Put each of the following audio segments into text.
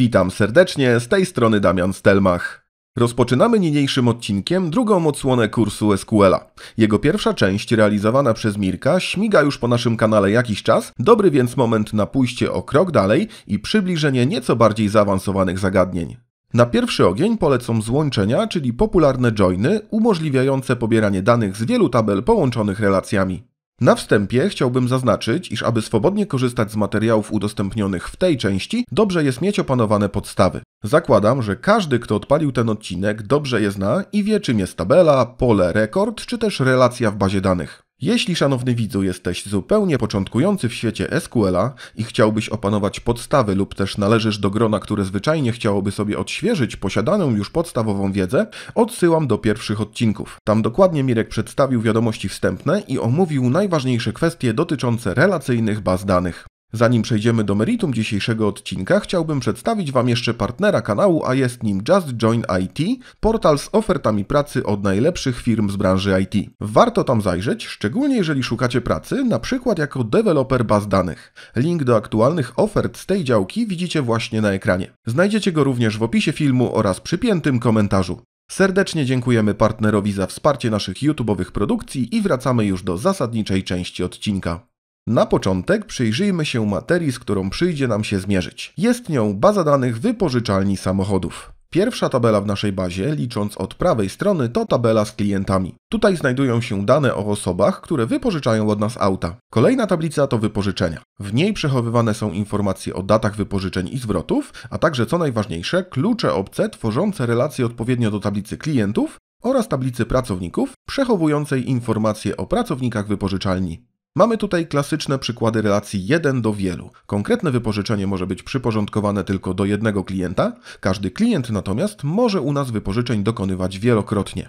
Witam serdecznie, z tej strony Damian Stelmach. Rozpoczynamy niniejszym odcinkiem drugą odsłonę kursu SQL-a. Jego pierwsza część, realizowana przez Mirka, śmiga już po naszym kanale jakiś czas, dobry więc moment na pójście o krok dalej i przybliżenie nieco bardziej zaawansowanych zagadnień. Na pierwszy ogień polecam złączenia, czyli popularne joiny umożliwiające pobieranie danych z wielu tabel połączonych relacjami. Na wstępie chciałbym zaznaczyć, iż aby swobodnie korzystać z materiałów udostępnionych w tej części, dobrze jest mieć opanowane podstawy. Zakładam, że każdy, kto odpalił ten odcinek, dobrze je zna i wie, czym jest tabela, pole rekord czy też relacja w bazie danych. Jeśli szanowny widzu jesteś zupełnie początkujący w świecie SQL-a i chciałbyś opanować podstawy lub też należysz do grona, które zwyczajnie chciałoby sobie odświeżyć posiadaną już podstawową wiedzę, odsyłam do pierwszych odcinków. Tam dokładnie Mirek przedstawił wiadomości wstępne i omówił najważniejsze kwestie dotyczące relacyjnych baz danych. Zanim przejdziemy do meritum dzisiejszego odcinka, chciałbym przedstawić Wam jeszcze partnera kanału, a jest nim Just Join IT, portal z ofertami pracy od najlepszych firm z branży IT. Warto tam zajrzeć, szczególnie jeżeli szukacie pracy, na przykład jako deweloper baz danych. Link do aktualnych ofert z tej działki widzicie właśnie na ekranie. Znajdziecie go również w opisie filmu oraz przypiętym komentarzu. Serdecznie dziękujemy partnerowi za wsparcie naszych YouTube'owych produkcji i wracamy już do zasadniczej części odcinka. Na początek przyjrzyjmy się materii, z którą przyjdzie nam się zmierzyć. Jest nią baza danych wypożyczalni samochodów. Pierwsza tabela w naszej bazie, licząc od prawej strony, to tabela z klientami. Tutaj znajdują się dane o osobach, które wypożyczają od nas auta. Kolejna tablica to wypożyczenia. W niej przechowywane są informacje o datach wypożyczeń i zwrotów, a także co najważniejsze, klucze obce tworzące relacje odpowiednio do tablicy klientów oraz tablicy pracowników, przechowującej informacje o pracownikach wypożyczalni. Mamy tutaj klasyczne przykłady relacji jeden do wielu. Konkretne wypożyczenie może być przyporządkowane tylko do jednego klienta, każdy klient natomiast może u nas wypożyczeń dokonywać wielokrotnie.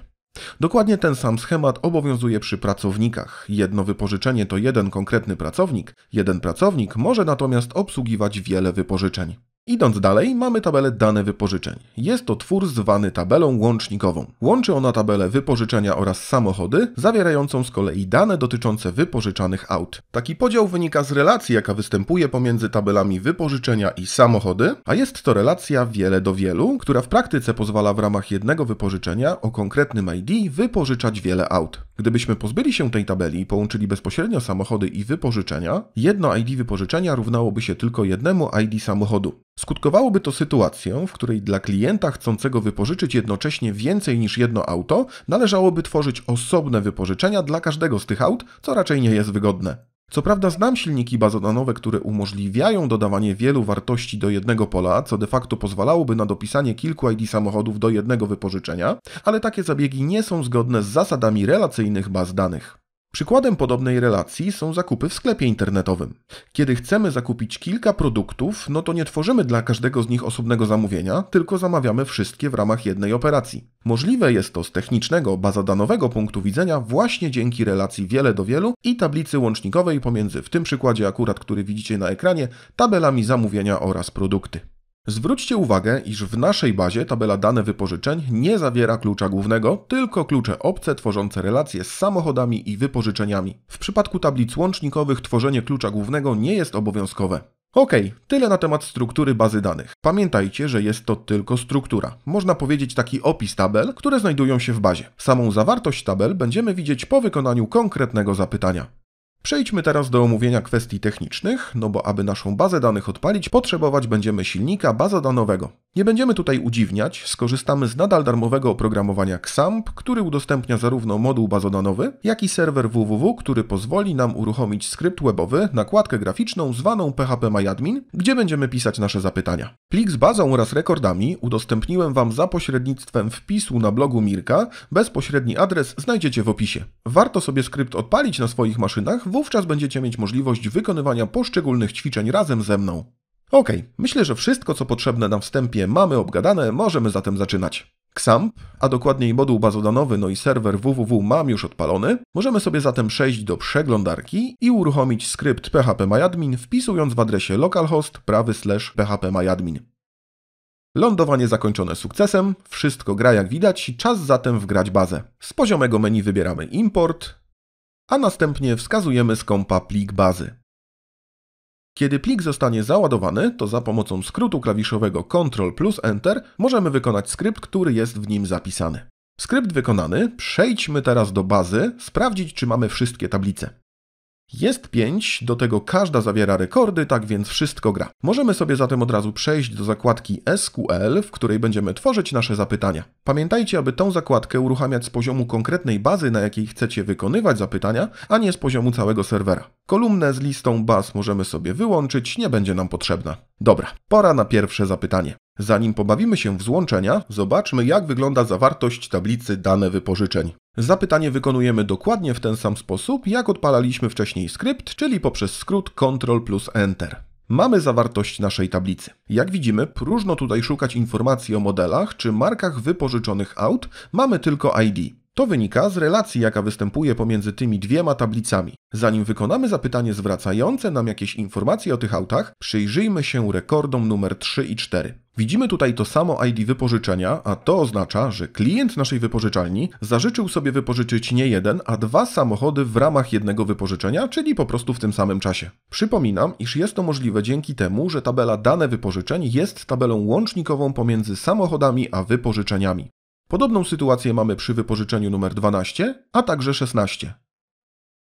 Dokładnie ten sam schemat obowiązuje przy pracownikach. Jedno wypożyczenie to jeden konkretny pracownik, jeden pracownik może natomiast obsługiwać wiele wypożyczeń. Idąc dalej, mamy tabelę dane wypożyczeń. Jest to twór zwany tabelą łącznikową. Łączy ona tabelę wypożyczenia oraz samochody, zawierającą z kolei dane dotyczące wypożyczanych aut. Taki podział wynika z relacji, jaka występuje pomiędzy tabelami wypożyczenia i samochody, a jest to relacja wiele do wielu, która w praktyce pozwala w ramach jednego wypożyczenia o konkretnym ID wypożyczać wiele aut. Gdybyśmy pozbyli się tej tabeli i połączyli bezpośrednio samochody i wypożyczenia, jedno ID wypożyczenia równałoby się tylko jednemu ID samochodu. Skutkowałoby to sytuacją, w której dla klienta chcącego wypożyczyć jednocześnie więcej niż jedno auto, należałoby tworzyć osobne wypożyczenia dla każdego z tych aut, co raczej nie jest wygodne. Co prawda znam silniki bazodanowe, które umożliwiają dodawanie wielu wartości do jednego pola, co de facto pozwalałoby na dopisanie kilku ID samochodów do jednego wypożyczenia, ale takie zabiegi nie są zgodne z zasadami relacyjnych baz danych. Przykładem podobnej relacji są zakupy w sklepie internetowym. Kiedy chcemy zakupić kilka produktów, no to nie tworzymy dla każdego z nich osobnego zamówienia, tylko zamawiamy wszystkie w ramach jednej operacji. Możliwe jest to z technicznego, bazadanowego punktu widzenia właśnie dzięki relacji wiele do wielu i tablicy łącznikowej pomiędzy, w tym przykładzie akurat, który widzicie na ekranie, tabelami zamówienia oraz produkty. Zwróćcie uwagę, iż w naszej bazie tabela dane wypożyczeń nie zawiera klucza głównego, tylko klucze obce tworzące relacje z samochodami i wypożyczeniami. W przypadku tablic łącznikowych tworzenie klucza głównego nie jest obowiązkowe. Ok, tyle na temat struktury bazy danych. Pamiętajcie, że jest to tylko struktura. Można powiedzieć taki opis tabel, które znajdują się w bazie. Samą zawartość tabel będziemy widzieć po wykonaniu konkretnego zapytania. Przejdźmy teraz do omówienia kwestii technicznych, no bo aby naszą bazę danych odpalić, potrzebować będziemy silnika bazodanowego. Nie będziemy tutaj udziwniać, skorzystamy z nadal darmowego oprogramowania XAMPP, który udostępnia zarówno moduł bazodanowy, jak i serwer www, który pozwoli nam uruchomić skrypt webowy, nakładkę graficzną zwaną phpMyAdmin, gdzie będziemy pisać nasze zapytania. Plik z bazą oraz rekordami udostępniłem Wam za pośrednictwem wpisu na blogu Mirka. Bezpośredni adres znajdziecie w opisie. Warto sobie skrypt odpalić na swoich maszynach, wówczas będziecie mieć możliwość wykonywania poszczególnych ćwiczeń razem ze mną. Ok, myślę, że wszystko co potrzebne na wstępie mamy obgadane, możemy zatem zaczynać. XAMPP, a dokładniej moduł bazodanowy, no i serwer www mam już odpalony, możemy sobie zatem przejść do przeglądarki i uruchomić skrypt phpMyAdmin wpisując w adresie localhost prawy slash phpMyAdmin. Lądowanie zakończone sukcesem, wszystko gra jak widać, czas zatem wgrać bazę. Z poziomego menu wybieramy import, a następnie wskazujemy z kompa plik bazy. Kiedy plik zostanie załadowany, to za pomocą skrótu klawiszowego Ctrl plus Enter możemy wykonać skrypt, który jest w nim zapisany. Skrypt wykonany, przejdźmy teraz do bazy, sprawdzić czy mamy wszystkie tablice. Jest 5, do tego każda zawiera rekordy, tak więc wszystko gra. Możemy sobie zatem od razu przejść do zakładki SQL, w której będziemy tworzyć nasze zapytania. Pamiętajcie, aby tą zakładkę uruchamiać z poziomu konkretnej bazy, na jakiej chcecie wykonywać zapytania, a nie z poziomu całego serwera. Kolumnę z listą baz możemy sobie wyłączyć, nie będzie nam potrzebna. Dobra, pora na pierwsze zapytanie. Zanim pobawimy się w złączenia, zobaczmy jak wygląda zawartość tablicy dane wypożyczeń. Zapytanie wykonujemy dokładnie w ten sam sposób, jak odpalaliśmy wcześniej skrypt, czyli poprzez skrót Ctrl plus Enter. Mamy zawartość naszej tablicy. Jak widzimy, próżno tutaj szukać informacji o modelach czy markach wypożyczonych aut, mamy tylko ID. To wynika z relacji, jaka występuje pomiędzy tymi dwiema tablicami. Zanim wykonamy zapytanie zwracające nam jakieś informacje o tych autach, przyjrzyjmy się rekordom numer 3 i 4. Widzimy tutaj to samo ID wypożyczenia, a to oznacza, że klient naszej wypożyczalni zażyczył sobie wypożyczyć nie jeden, a dwa samochody w ramach jednego wypożyczenia, czyli po prostu w tym samym czasie. Przypominam, iż jest to możliwe dzięki temu, że tabela dane wypożyczeń jest tabelą łącznikową pomiędzy samochodami a wypożyczeniami. Podobną sytuację mamy przy wypożyczeniu numer 12, a także 16.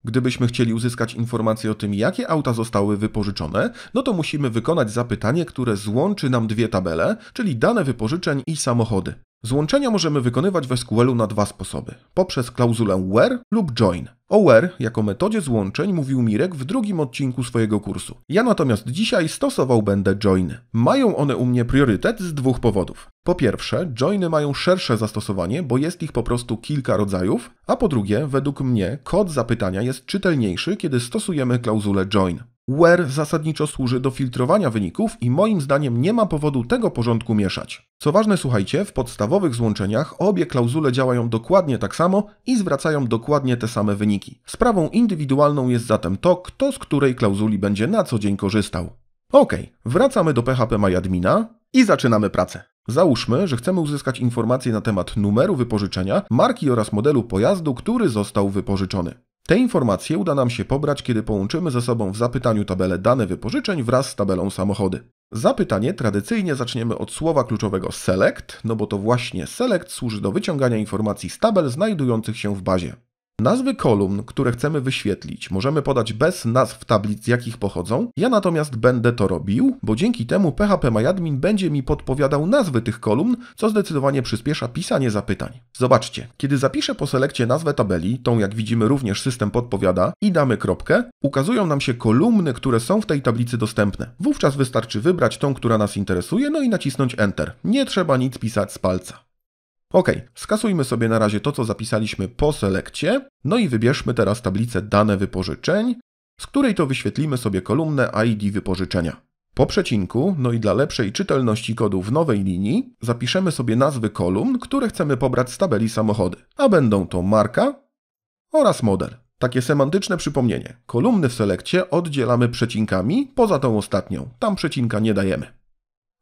Gdybyśmy chcieli uzyskać informacje o tym, jakie auta zostały wypożyczone, no to musimy wykonać zapytanie, które złączy nam dwie tabele, czyli dane wypożyczeń i samochody. Złączenia możemy wykonywać w SQL-u na dwa sposoby. Poprzez klauzulę where lub join. O where jako metodzie złączeń mówił Mirek w drugim odcinku swojego kursu. Ja natomiast dzisiaj stosował będę join. Mają one u mnie priorytet z dwóch powodów. Po pierwsze, joiny mają szersze zastosowanie, bo jest ich po prostu kilka rodzajów, a po drugie, według mnie kod zapytania jest czytelniejszy, kiedy stosujemy klauzulę join. Where zasadniczo służy do filtrowania wyników i moim zdaniem nie ma powodu tego porządku mieszać. Co ważne, słuchajcie, w podstawowych złączeniach obie klauzule działają dokładnie tak samo i zwracają dokładnie te same wyniki. Sprawą indywidualną jest zatem to, kto z której klauzuli będzie na co dzień korzystał. Ok, wracamy do PHP MyAdmina i zaczynamy pracę. Załóżmy, że chcemy uzyskać informacje na temat numeru wypożyczenia, marki oraz modelu pojazdu, który został wypożyczony. Te informacje uda nam się pobrać, kiedy połączymy ze sobą w zapytaniu tabelę dane wypożyczeń wraz z tabelą samochody. Zapytanie tradycyjnie zaczniemy od słowa kluczowego select, no bo to właśnie select służy do wyciągania informacji z tabel znajdujących się w bazie. Nazwy kolumn, które chcemy wyświetlić, możemy podać bez nazw tablic, z jakich pochodzą. Ja natomiast będę to robił, bo dzięki temu PHP MyAdmin będzie mi podpowiadał nazwy tych kolumn, co zdecydowanie przyspiesza pisanie zapytań. Zobaczcie, kiedy zapiszę po selekcie nazwę tabeli, tą jak widzimy również system podpowiada, i damy kropkę, ukazują nam się kolumny, które są w tej tablicy dostępne. Wówczas wystarczy wybrać tą, która nas interesuje, no i nacisnąć Enter. Nie trzeba nic pisać z palca. Ok, skasujmy sobie na razie to, co zapisaliśmy po selekcie, no i wybierzmy teraz tablicę dane wypożyczeń, z której to wyświetlimy sobie kolumnę ID wypożyczenia. Po przecinku, no i dla lepszej czytelności kodu w nowej linii, zapiszemy sobie nazwy kolumn, które chcemy pobrać z tabeli samochody, a będą to marka oraz model. Takie semantyczne przypomnienie. Kolumny w selekcie oddzielamy przecinkami poza tą ostatnią. Tam przecinka nie dajemy.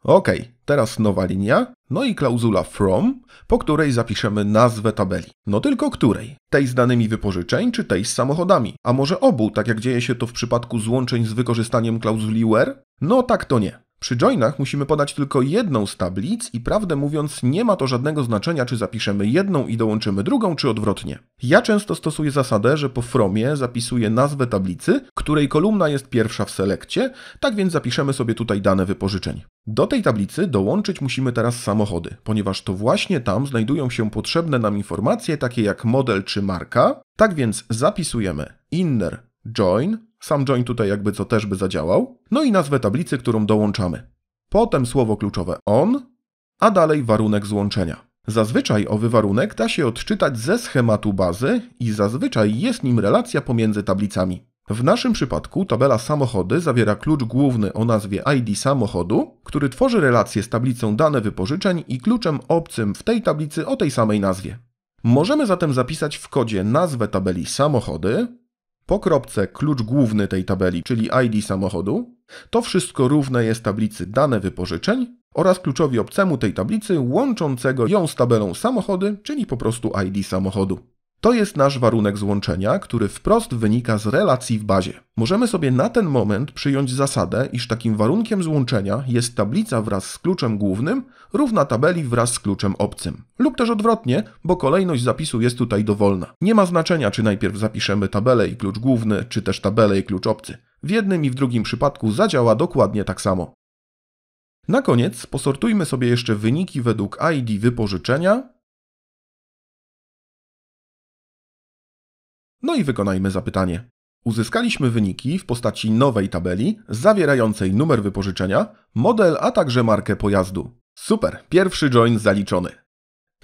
OK, teraz nowa linia, no i klauzula from, po której zapiszemy nazwę tabeli. No tylko której? Tej z danymi wypożyczeń, czy tej z samochodami? A może obu, tak jak dzieje się to w przypadku złączeń z wykorzystaniem klauzuli where? No tak to nie. Przy joinach musimy podać tylko jedną z tablic i prawdę mówiąc nie ma to żadnego znaczenia, czy zapiszemy jedną i dołączymy drugą, czy odwrotnie. Ja często stosuję zasadę, że po fromie zapisuję nazwę tablicy, której kolumna jest pierwsza w selekcie, tak więc zapiszemy sobie tutaj dane wypożyczeń. Do tej tablicy dołączyć musimy teraz samochody, ponieważ to właśnie tam znajdują się potrzebne nam informacje takie jak model czy marka. Tak więc zapisujemy inner join sam join tutaj jakby co też by zadziałał. No i nazwę tablicy, którą dołączamy. Potem słowo kluczowe on, a dalej warunek złączenia. Zazwyczaj owy warunek da się odczytać ze schematu bazy i zazwyczaj jest nim relacja pomiędzy tablicami. W naszym przypadku tabela samochody zawiera klucz główny o nazwie ID samochodu, który tworzy relację z tablicą dane wypożyczeń i kluczem obcym w tej tablicy o tej samej nazwie. Możemy zatem zapisać w kodzie nazwę tabeli samochody, po kropce klucz główny tej tabeli, czyli ID samochodu, to wszystko równe jest tablicy dane wypożyczeń oraz kluczowi obcemu tej tablicy łączącego ją z tabelą samochody, czyli po prostu ID samochodu. To jest nasz warunek złączenia, który wprost wynika z relacji w bazie. Możemy sobie na ten moment przyjąć zasadę, iż takim warunkiem złączenia jest tablica wraz z kluczem głównym równa tabeli wraz z kluczem obcym. Lub też odwrotnie, bo kolejność zapisu jest tutaj dowolna. Nie ma znaczenia, czy najpierw zapiszemy tabelę i klucz główny, czy też tabelę i klucz obcy. W jednym i w drugim przypadku zadziała dokładnie tak samo. Na koniec posortujmy sobie jeszcze wyniki według ID wypożyczenia No i wykonajmy zapytanie. Uzyskaliśmy wyniki w postaci nowej tabeli zawierającej numer wypożyczenia, model, a także markę pojazdu. Super, pierwszy join zaliczony.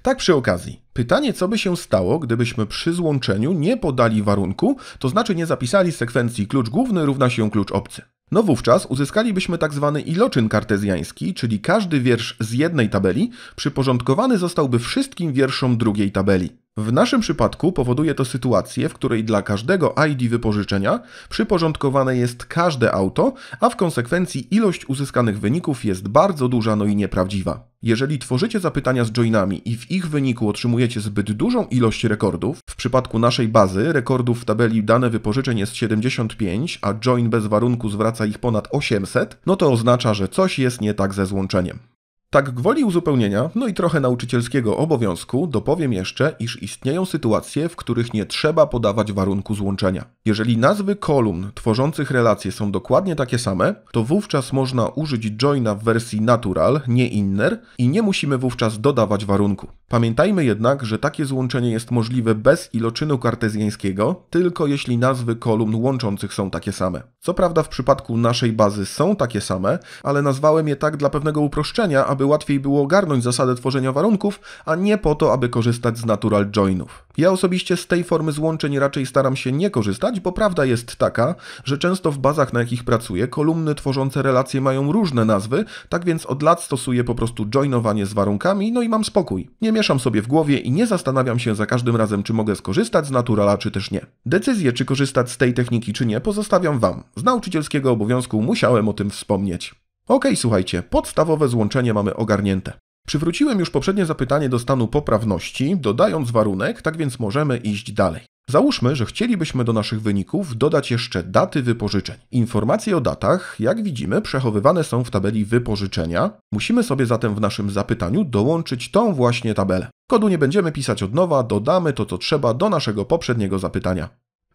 Tak przy okazji, pytanie co by się stało, gdybyśmy przy złączeniu nie podali warunku, to znaczy nie zapisali sekwencji klucz główny równa się klucz obcy. No wówczas uzyskalibyśmy tak zwany iloczyn kartezjański, czyli każdy wiersz z jednej tabeli przyporządkowany zostałby wszystkim wierszom drugiej tabeli. W naszym przypadku powoduje to sytuację, w której dla każdego ID wypożyczenia przyporządkowane jest każde auto, a w konsekwencji ilość uzyskanych wyników jest bardzo duża, no i nieprawdziwa. Jeżeli tworzycie zapytania z joinami i w ich wyniku otrzymujecie zbyt dużą ilość rekordów, w przypadku naszej bazy rekordów w tabeli dane wypożyczeń jest 75, a join bez warunku zwraca ich ponad 800, no to oznacza, że coś jest nie tak ze złączeniem. Tak gwoli uzupełnienia, no i trochę nauczycielskiego obowiązku, dopowiem jeszcze, iż istnieją sytuacje, w których nie trzeba podawać warunku złączenia. Jeżeli nazwy kolumn tworzących relacje są dokładnie takie same, to wówczas można użyć joina w wersji natural, nie inner i nie musimy wówczas dodawać warunku. Pamiętajmy jednak, że takie złączenie jest możliwe bez iloczynu kartezjańskiego, tylko jeśli nazwy kolumn łączących są takie same. Co prawda w przypadku naszej bazy są takie same, ale nazwałem je tak dla pewnego uproszczenia, aby łatwiej było ogarnąć zasadę tworzenia warunków, a nie po to, aby korzystać z natural joinów. Ja osobiście z tej formy złączeń raczej staram się nie korzystać, bo prawda jest taka, że często w bazach, na jakich pracuję, kolumny tworzące relacje mają różne nazwy, tak więc od lat stosuję po prostu joinowanie z warunkami, no i mam spokój. Nie mieszam sobie w głowie i nie zastanawiam się za każdym razem, czy mogę skorzystać z naturala, czy też nie. Decyzję, czy korzystać z tej techniki, czy nie, pozostawiam Wam. Z nauczycielskiego obowiązku musiałem o tym wspomnieć. Ok, słuchajcie, podstawowe złączenie mamy ogarnięte. Przywróciłem już poprzednie zapytanie do stanu poprawności, dodając warunek, tak więc możemy iść dalej. Załóżmy, że chcielibyśmy do naszych wyników dodać jeszcze daty wypożyczeń. Informacje o datach, jak widzimy, przechowywane są w tabeli wypożyczenia. Musimy sobie zatem w naszym zapytaniu dołączyć tą właśnie tabelę. Kodu nie będziemy pisać od nowa, dodamy to co trzeba do naszego poprzedniego zapytania.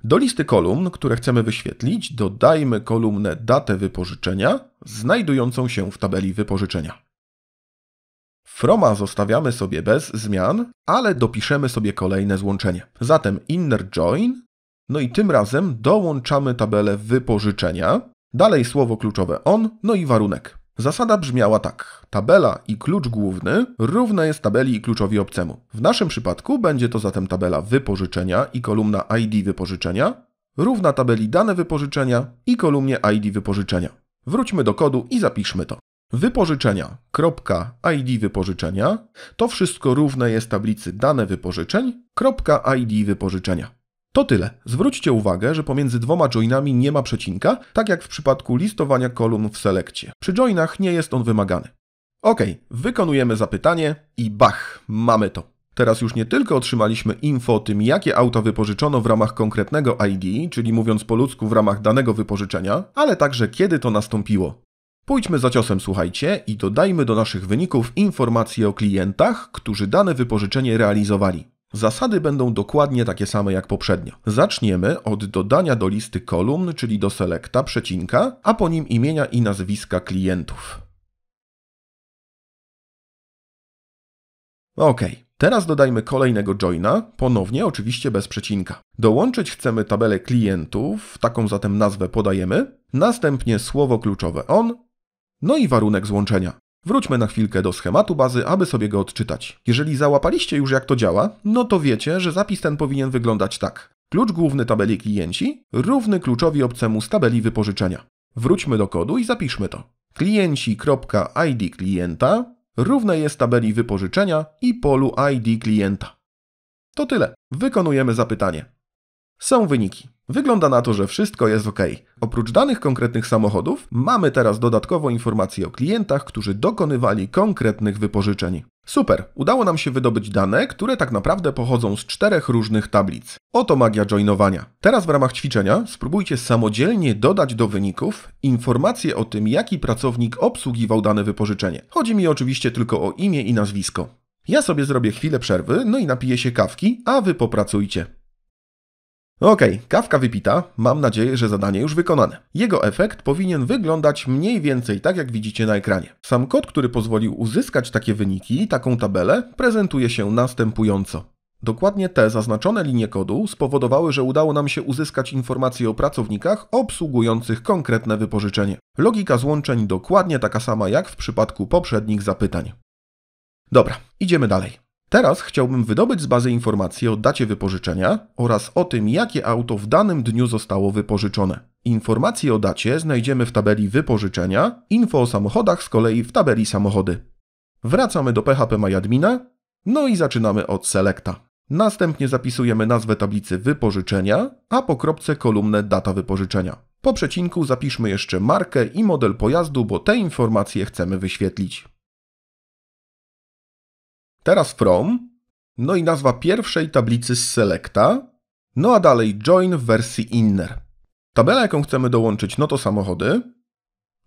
Do listy kolumn, które chcemy wyświetlić, dodajmy kolumnę datę wypożyczenia, znajdującą się w tabeli wypożyczenia. Froma zostawiamy sobie bez zmian, ale dopiszemy sobie kolejne złączenie. Zatem inner join, no i tym razem dołączamy tabelę wypożyczenia, dalej słowo kluczowe on, no i warunek. Zasada brzmiała tak. Tabela i klucz główny równe jest tabeli i kluczowi obcemu. W naszym przypadku będzie to zatem tabela wypożyczenia i kolumna ID wypożyczenia równa tabeli dane wypożyczenia i kolumnie ID wypożyczenia. Wróćmy do kodu i zapiszmy to. Wypożyczenia, ID wypożyczenia, to wszystko równe jest tablicy dane wypożyczeń, ID wypożyczenia. To tyle. Zwróćcie uwagę, że pomiędzy dwoma joinami nie ma przecinka, tak jak w przypadku listowania kolumn w selekcie. Przy joinach nie jest on wymagany. Ok, wykonujemy zapytanie i bach, mamy to. Teraz już nie tylko otrzymaliśmy info o tym, jakie auta wypożyczono w ramach konkretnego ID, czyli mówiąc po ludzku w ramach danego wypożyczenia, ale także kiedy to nastąpiło. Pójdźmy za ciosem, słuchajcie, i dodajmy do naszych wyników informacje o klientach, którzy dane wypożyczenie realizowali. Zasady będą dokładnie takie same jak poprzednio. Zaczniemy od dodania do listy kolumn, czyli do selecta przecinka, a po nim imienia i nazwiska klientów. OK. Teraz dodajmy kolejnego joina, ponownie oczywiście bez przecinka. Dołączyć chcemy tabelę klientów, taką zatem nazwę podajemy, następnie słowo kluczowe on, no i warunek złączenia. Wróćmy na chwilkę do schematu bazy, aby sobie go odczytać. Jeżeli załapaliście już jak to działa, no to wiecie, że zapis ten powinien wyglądać tak. Klucz główny tabeli klienci równy kluczowi obcemu z tabeli wypożyczenia. Wróćmy do kodu i zapiszmy to. Klienci.id klienta równe jest tabeli wypożyczenia i polu ID klienta. To tyle. Wykonujemy zapytanie. Są wyniki. Wygląda na to, że wszystko jest ok. Oprócz danych konkretnych samochodów, mamy teraz dodatkowo informacje o klientach, którzy dokonywali konkretnych wypożyczeń. Super, udało nam się wydobyć dane, które tak naprawdę pochodzą z czterech różnych tablic. Oto magia joinowania. Teraz w ramach ćwiczenia spróbujcie samodzielnie dodać do wyników informacje o tym, jaki pracownik obsługiwał dane wypożyczenie. Chodzi mi oczywiście tylko o imię i nazwisko. Ja sobie zrobię chwilę przerwy, no i napiję się kawki, a wy popracujcie. Okej, okay, kawka wypita, mam nadzieję, że zadanie już wykonane. Jego efekt powinien wyglądać mniej więcej tak, jak widzicie na ekranie. Sam kod, który pozwolił uzyskać takie wyniki i taką tabelę, prezentuje się następująco. Dokładnie te zaznaczone linie kodu spowodowały, że udało nam się uzyskać informacje o pracownikach obsługujących konkretne wypożyczenie. Logika złączeń dokładnie taka sama jak w przypadku poprzednich zapytań. Dobra, idziemy dalej. Teraz chciałbym wydobyć z bazy informacje o dacie wypożyczenia oraz o tym, jakie auto w danym dniu zostało wypożyczone. Informacje o dacie znajdziemy w tabeli wypożyczenia, info o samochodach z kolei w tabeli samochody. Wracamy do PHP MyAdmina, no i zaczynamy od selecta. Następnie zapisujemy nazwę tablicy wypożyczenia, a po kropce kolumnę data wypożyczenia. Po przecinku zapiszmy jeszcze markę i model pojazdu, bo te informacje chcemy wyświetlić. Teraz from, no i nazwa pierwszej tablicy z selecta, no a dalej join w wersji inner. Tabela, jaką chcemy dołączyć, no to samochody,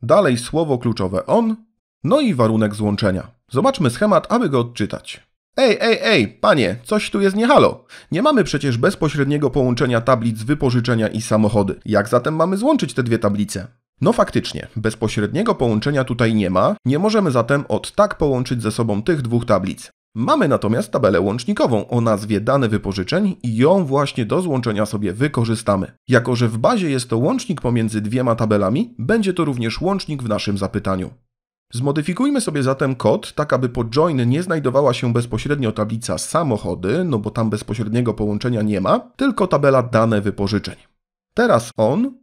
dalej słowo kluczowe on, no i warunek złączenia. Zobaczmy schemat, aby go odczytać. Ej, ej, ej, panie, coś tu jest niehalo. Nie mamy przecież bezpośredniego połączenia tablic wypożyczenia i samochody. Jak zatem mamy złączyć te dwie tablice? No faktycznie, bezpośredniego połączenia tutaj nie ma, nie możemy zatem od tak połączyć ze sobą tych dwóch tablic. Mamy natomiast tabelę łącznikową o nazwie dane wypożyczeń i ją właśnie do złączenia sobie wykorzystamy. Jako, że w bazie jest to łącznik pomiędzy dwiema tabelami, będzie to również łącznik w naszym zapytaniu. Zmodyfikujmy sobie zatem kod, tak aby po join nie znajdowała się bezpośrednio tablica samochody, no bo tam bezpośredniego połączenia nie ma, tylko tabela dane wypożyczeń. Teraz on,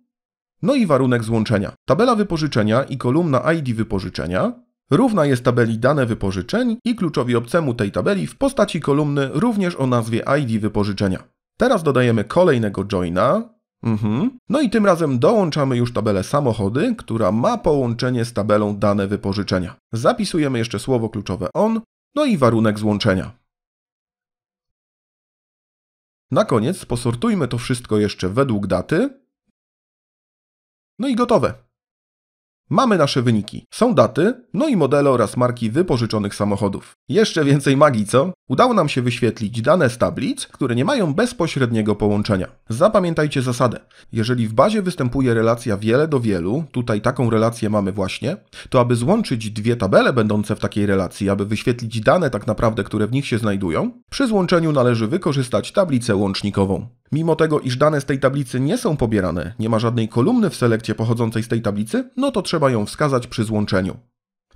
no i warunek złączenia. Tabela wypożyczenia i kolumna ID wypożyczenia Równa jest tabeli dane wypożyczeń i kluczowi obcemu tej tabeli w postaci kolumny również o nazwie ID wypożyczenia. Teraz dodajemy kolejnego joina. Mhm. No i tym razem dołączamy już tabelę samochody, która ma połączenie z tabelą dane wypożyczenia. Zapisujemy jeszcze słowo kluczowe on, no i warunek złączenia. Na koniec posortujmy to wszystko jeszcze według daty. No i gotowe. Mamy nasze wyniki. Są daty, no i modele oraz marki wypożyczonych samochodów. Jeszcze więcej magii, co? Udało nam się wyświetlić dane z tablic, które nie mają bezpośredniego połączenia. Zapamiętajcie zasadę. Jeżeli w bazie występuje relacja wiele do wielu, tutaj taką relację mamy właśnie, to aby złączyć dwie tabele będące w takiej relacji, aby wyświetlić dane tak naprawdę, które w nich się znajdują, przy złączeniu należy wykorzystać tablicę łącznikową. Mimo tego, iż dane z tej tablicy nie są pobierane, nie ma żadnej kolumny w selekcie pochodzącej z tej tablicy, no to trzeba trzeba ją wskazać przy złączeniu.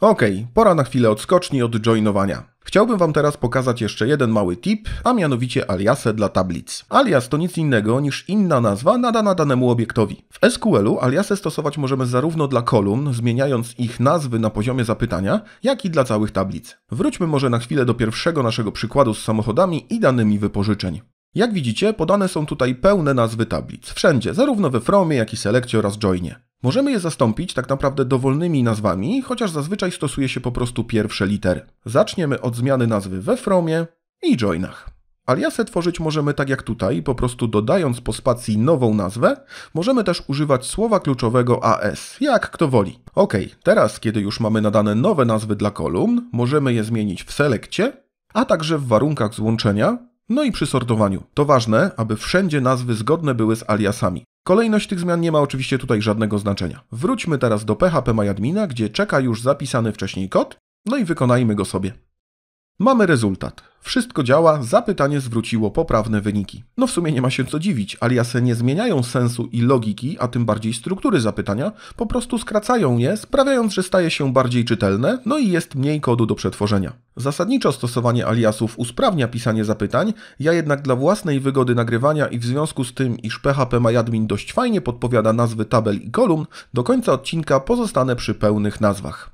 Ok, pora na chwilę odskoczni od joinowania. Chciałbym Wam teraz pokazać jeszcze jeden mały tip, a mianowicie aliasę dla tablic. Alias to nic innego niż inna nazwa nadana danemu obiektowi. W SQL-u aliasę stosować możemy zarówno dla kolumn, zmieniając ich nazwy na poziomie zapytania, jak i dla całych tablic. Wróćmy może na chwilę do pierwszego naszego przykładu z samochodami i danymi wypożyczeń. Jak widzicie, podane są tutaj pełne nazwy tablic. Wszędzie, zarówno we Fromie, jak i Selekcie oraz Joinie. Możemy je zastąpić tak naprawdę dowolnymi nazwami, chociaż zazwyczaj stosuje się po prostu pierwsze litery. Zaczniemy od zmiany nazwy we fromie i joinach. Aliasy tworzyć możemy tak jak tutaj, po prostu dodając po spacji nową nazwę, możemy też używać słowa kluczowego AS, jak kto woli. Ok, teraz kiedy już mamy nadane nowe nazwy dla kolumn, możemy je zmienić w selekcie, a także w warunkach złączenia, no i przy sortowaniu. To ważne, aby wszędzie nazwy zgodne były z aliasami. Kolejność tych zmian nie ma oczywiście tutaj żadnego znaczenia. Wróćmy teraz do PHP MyAdmina, gdzie czeka już zapisany wcześniej kod, no i wykonajmy go sobie. Mamy rezultat. Wszystko działa, zapytanie zwróciło poprawne wyniki. No w sumie nie ma się co dziwić, aliasy nie zmieniają sensu i logiki, a tym bardziej struktury zapytania, po prostu skracają je, sprawiając, że staje się bardziej czytelne, no i jest mniej kodu do przetworzenia. Zasadniczo stosowanie aliasów usprawnia pisanie zapytań, ja jednak dla własnej wygody nagrywania i w związku z tym, iż PHP MyAdmin dość fajnie podpowiada nazwy tabel i kolumn, do końca odcinka pozostanę przy pełnych nazwach.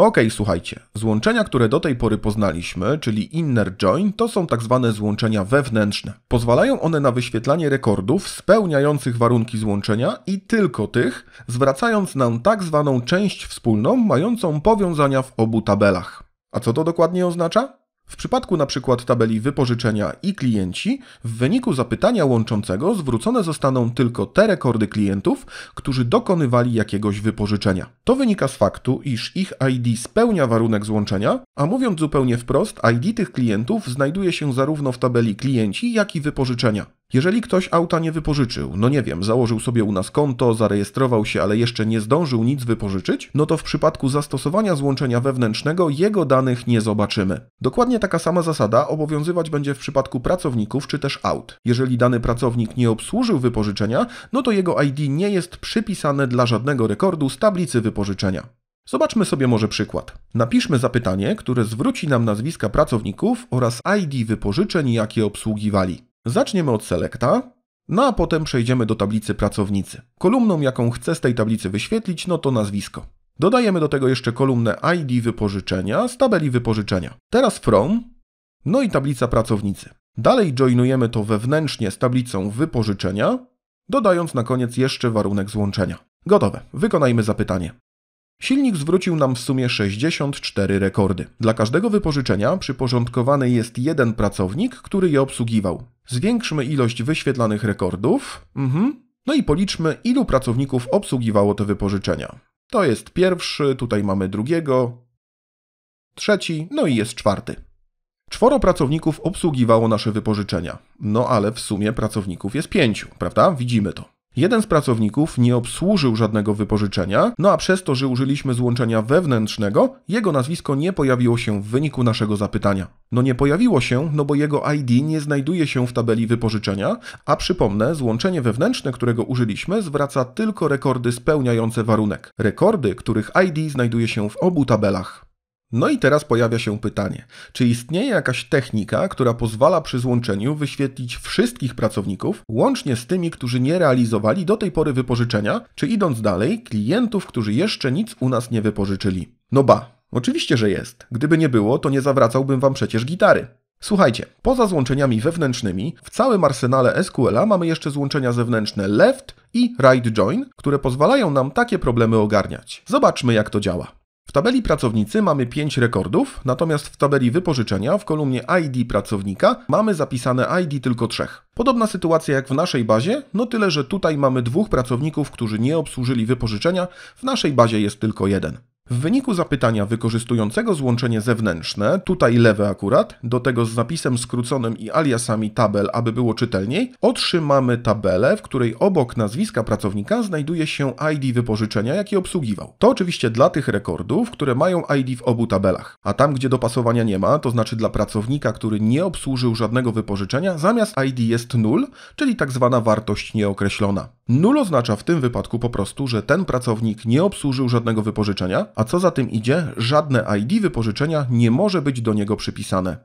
Okej, okay, słuchajcie. Złączenia, które do tej pory poznaliśmy, czyli inner join, to są tak zwane złączenia wewnętrzne. Pozwalają one na wyświetlanie rekordów spełniających warunki złączenia i tylko tych, zwracając nam tak zwaną część wspólną mającą powiązania w obu tabelach. A co to dokładnie oznacza? W przypadku np. tabeli wypożyczenia i klienci, w wyniku zapytania łączącego zwrócone zostaną tylko te rekordy klientów, którzy dokonywali jakiegoś wypożyczenia. To wynika z faktu, iż ich ID spełnia warunek złączenia, a mówiąc zupełnie wprost, ID tych klientów znajduje się zarówno w tabeli klienci, jak i wypożyczenia. Jeżeli ktoś auta nie wypożyczył, no nie wiem, założył sobie u nas konto, zarejestrował się, ale jeszcze nie zdążył nic wypożyczyć, no to w przypadku zastosowania złączenia wewnętrznego jego danych nie zobaczymy. Dokładnie taka sama zasada obowiązywać będzie w przypadku pracowników czy też aut. Jeżeli dany pracownik nie obsłużył wypożyczenia, no to jego ID nie jest przypisane dla żadnego rekordu z tablicy wypożyczenia. Zobaczmy sobie może przykład. Napiszmy zapytanie, które zwróci nam nazwiska pracowników oraz ID wypożyczeń, jakie obsługiwali. Zaczniemy od selecta, no a potem przejdziemy do tablicy pracownicy. Kolumną, jaką chcę z tej tablicy wyświetlić, no to nazwisko. Dodajemy do tego jeszcze kolumnę ID wypożyczenia z tabeli wypożyczenia. Teraz from, no i tablica pracownicy. Dalej joinujemy to wewnętrznie z tablicą wypożyczenia, dodając na koniec jeszcze warunek złączenia. Gotowe, wykonajmy zapytanie. Silnik zwrócił nam w sumie 64 rekordy. Dla każdego wypożyczenia przyporządkowany jest jeden pracownik, który je obsługiwał. Zwiększmy ilość wyświetlanych rekordów. Mhm. No i policzmy, ilu pracowników obsługiwało te wypożyczenia. To jest pierwszy, tutaj mamy drugiego, trzeci, no i jest czwarty. Czworo pracowników obsługiwało nasze wypożyczenia. No ale w sumie pracowników jest pięciu, prawda? Widzimy to. Jeden z pracowników nie obsłużył żadnego wypożyczenia, no a przez to, że użyliśmy złączenia wewnętrznego, jego nazwisko nie pojawiło się w wyniku naszego zapytania. No nie pojawiło się, no bo jego ID nie znajduje się w tabeli wypożyczenia, a przypomnę, złączenie wewnętrzne, którego użyliśmy, zwraca tylko rekordy spełniające warunek. Rekordy, których ID znajduje się w obu tabelach. No i teraz pojawia się pytanie, czy istnieje jakaś technika, która pozwala przy złączeniu wyświetlić wszystkich pracowników, łącznie z tymi, którzy nie realizowali do tej pory wypożyczenia, czy idąc dalej, klientów, którzy jeszcze nic u nas nie wypożyczyli? No ba, oczywiście, że jest. Gdyby nie było, to nie zawracałbym Wam przecież gitary. Słuchajcie, poza złączeniami wewnętrznymi, w całym arsenale SQL-a mamy jeszcze złączenia zewnętrzne left i right join, które pozwalają nam takie problemy ogarniać. Zobaczmy, jak to działa. W tabeli pracownicy mamy 5 rekordów, natomiast w tabeli wypożyczenia w kolumnie ID pracownika mamy zapisane ID tylko 3. Podobna sytuacja jak w naszej bazie, no tyle, że tutaj mamy dwóch pracowników, którzy nie obsłużyli wypożyczenia, w naszej bazie jest tylko jeden. W wyniku zapytania wykorzystującego złączenie zewnętrzne, tutaj lewe akurat, do tego z zapisem skróconym i aliasami tabel, aby było czytelniej, otrzymamy tabelę, w której obok nazwiska pracownika znajduje się ID wypożyczenia, jaki obsługiwał. To oczywiście dla tych rekordów, które mają ID w obu tabelach. A tam, gdzie dopasowania nie ma, to znaczy dla pracownika, który nie obsłużył żadnego wypożyczenia, zamiast ID jest 0, czyli tak zwana wartość nieokreślona. 0 oznacza w tym wypadku po prostu, że ten pracownik nie obsłużył żadnego wypożyczenia, a co za tym idzie, żadne ID wypożyczenia nie może być do niego przypisane.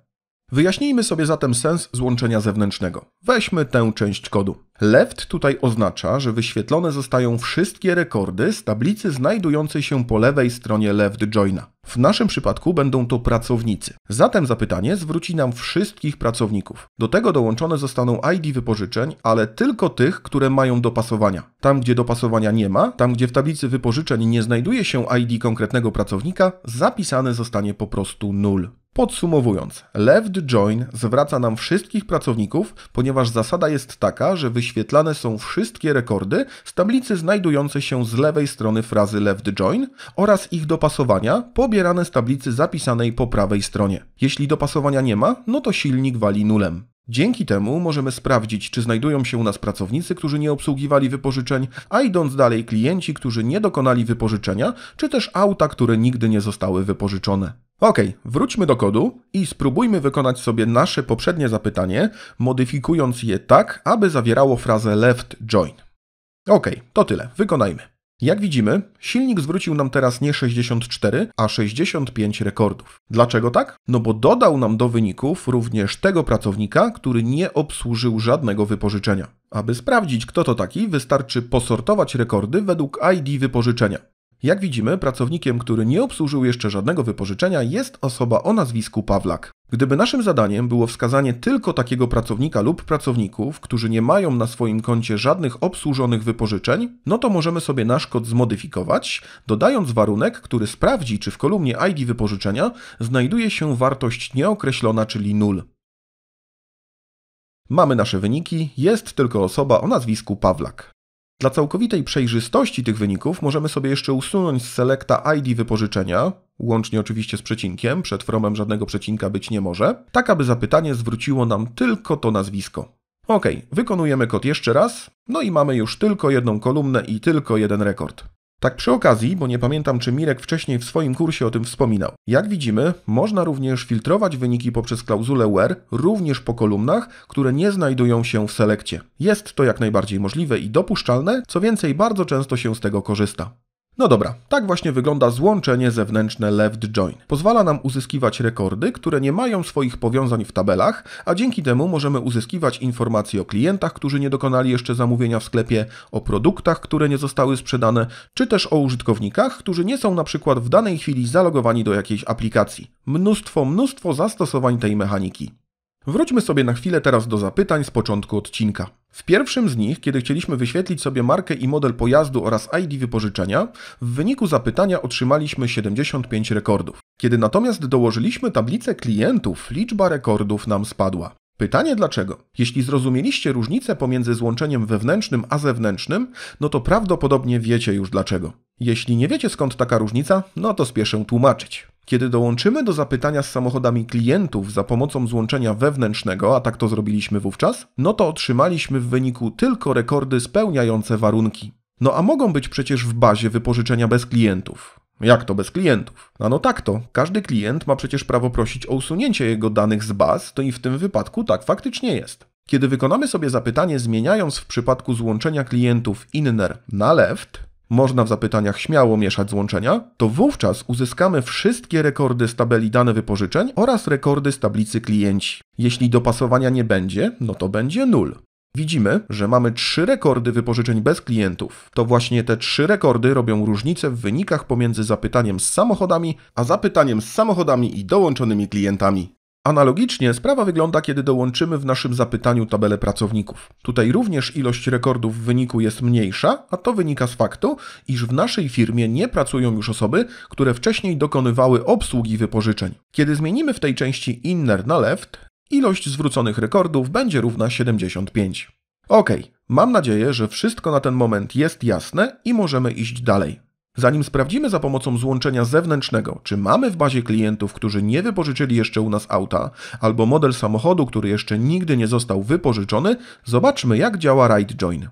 Wyjaśnijmy sobie zatem sens złączenia zewnętrznego. Weźmy tę część kodu. Left tutaj oznacza, że wyświetlone zostają wszystkie rekordy z tablicy znajdującej się po lewej stronie left joina. W naszym przypadku będą to pracownicy. Zatem zapytanie zwróci nam wszystkich pracowników. Do tego dołączone zostaną ID wypożyczeń, ale tylko tych, które mają dopasowania. Tam, gdzie dopasowania nie ma, tam, gdzie w tablicy wypożyczeń nie znajduje się ID konkretnego pracownika, zapisane zostanie po prostu null. Podsumowując, Left Join zwraca nam wszystkich pracowników, ponieważ zasada jest taka, że wyświetlane są wszystkie rekordy z tablicy znajdujące się z lewej strony frazy Left Join oraz ich dopasowania pobierane z tablicy zapisanej po prawej stronie. Jeśli dopasowania nie ma, no to silnik wali nulem. Dzięki temu możemy sprawdzić, czy znajdują się u nas pracownicy, którzy nie obsługiwali wypożyczeń, a idąc dalej klienci, którzy nie dokonali wypożyczenia, czy też auta, które nigdy nie zostały wypożyczone. Ok, wróćmy do kodu i spróbujmy wykonać sobie nasze poprzednie zapytanie, modyfikując je tak, aby zawierało frazę left join. Ok, to tyle, wykonajmy. Jak widzimy, silnik zwrócił nam teraz nie 64, a 65 rekordów. Dlaczego tak? No bo dodał nam do wyników również tego pracownika, który nie obsłużył żadnego wypożyczenia. Aby sprawdzić, kto to taki, wystarczy posortować rekordy według ID wypożyczenia. Jak widzimy, pracownikiem, który nie obsłużył jeszcze żadnego wypożyczenia jest osoba o nazwisku Pawlak. Gdyby naszym zadaniem było wskazanie tylko takiego pracownika lub pracowników, którzy nie mają na swoim koncie żadnych obsłużonych wypożyczeń, no to możemy sobie nasz kod zmodyfikować, dodając warunek, który sprawdzi, czy w kolumnie ID wypożyczenia znajduje się wartość nieokreślona, czyli NULL. Mamy nasze wyniki, jest tylko osoba o nazwisku Pawlak. Dla całkowitej przejrzystości tych wyników możemy sobie jeszcze usunąć z selekta ID wypożyczenia, łącznie oczywiście z przecinkiem, przed fromem żadnego przecinka być nie może, tak aby zapytanie zwróciło nam tylko to nazwisko. Ok, wykonujemy kod jeszcze raz, no i mamy już tylko jedną kolumnę i tylko jeden rekord. Tak przy okazji, bo nie pamiętam czy Mirek wcześniej w swoim kursie o tym wspominał. Jak widzimy, można również filtrować wyniki poprzez klauzulę WHERE, również po kolumnach, które nie znajdują się w selekcie. Jest to jak najbardziej możliwe i dopuszczalne, co więcej bardzo często się z tego korzysta. No dobra, tak właśnie wygląda złączenie zewnętrzne left join. Pozwala nam uzyskiwać rekordy, które nie mają swoich powiązań w tabelach, a dzięki temu możemy uzyskiwać informacje o klientach, którzy nie dokonali jeszcze zamówienia w sklepie, o produktach, które nie zostały sprzedane, czy też o użytkownikach, którzy nie są na przykład w danej chwili zalogowani do jakiejś aplikacji. Mnóstwo, mnóstwo zastosowań tej mechaniki. Wróćmy sobie na chwilę teraz do zapytań z początku odcinka. W pierwszym z nich, kiedy chcieliśmy wyświetlić sobie markę i model pojazdu oraz ID wypożyczenia, w wyniku zapytania otrzymaliśmy 75 rekordów. Kiedy natomiast dołożyliśmy tablicę klientów, liczba rekordów nam spadła. Pytanie dlaczego? Jeśli zrozumieliście różnicę pomiędzy złączeniem wewnętrznym a zewnętrznym, no to prawdopodobnie wiecie już dlaczego. Jeśli nie wiecie skąd taka różnica, no to spieszę tłumaczyć. Kiedy dołączymy do zapytania z samochodami klientów za pomocą złączenia wewnętrznego, a tak to zrobiliśmy wówczas, no to otrzymaliśmy w wyniku tylko rekordy spełniające warunki. No a mogą być przecież w bazie wypożyczenia bez klientów. Jak to bez klientów? A no tak to. Każdy klient ma przecież prawo prosić o usunięcie jego danych z baz, to i w tym wypadku tak faktycznie jest. Kiedy wykonamy sobie zapytanie zmieniając w przypadku złączenia klientów inner na left, można w zapytaniach śmiało mieszać złączenia, to wówczas uzyskamy wszystkie rekordy z tabeli dane wypożyczeń oraz rekordy z tablicy klienci. Jeśli dopasowania nie będzie, no to będzie nul. Widzimy, że mamy trzy rekordy wypożyczeń bez klientów. To właśnie te trzy rekordy robią różnicę w wynikach pomiędzy zapytaniem z samochodami, a zapytaniem z samochodami i dołączonymi klientami. Analogicznie sprawa wygląda, kiedy dołączymy w naszym zapytaniu tabelę pracowników. Tutaj również ilość rekordów w wyniku jest mniejsza, a to wynika z faktu, iż w naszej firmie nie pracują już osoby, które wcześniej dokonywały obsługi wypożyczeń. Kiedy zmienimy w tej części inner na left, ilość zwróconych rekordów będzie równa 75. Ok, mam nadzieję, że wszystko na ten moment jest jasne i możemy iść dalej. Zanim sprawdzimy za pomocą złączenia zewnętrznego, czy mamy w bazie klientów, którzy nie wypożyczyli jeszcze u nas auta, albo model samochodu, który jeszcze nigdy nie został wypożyczony, zobaczmy jak działa right Join.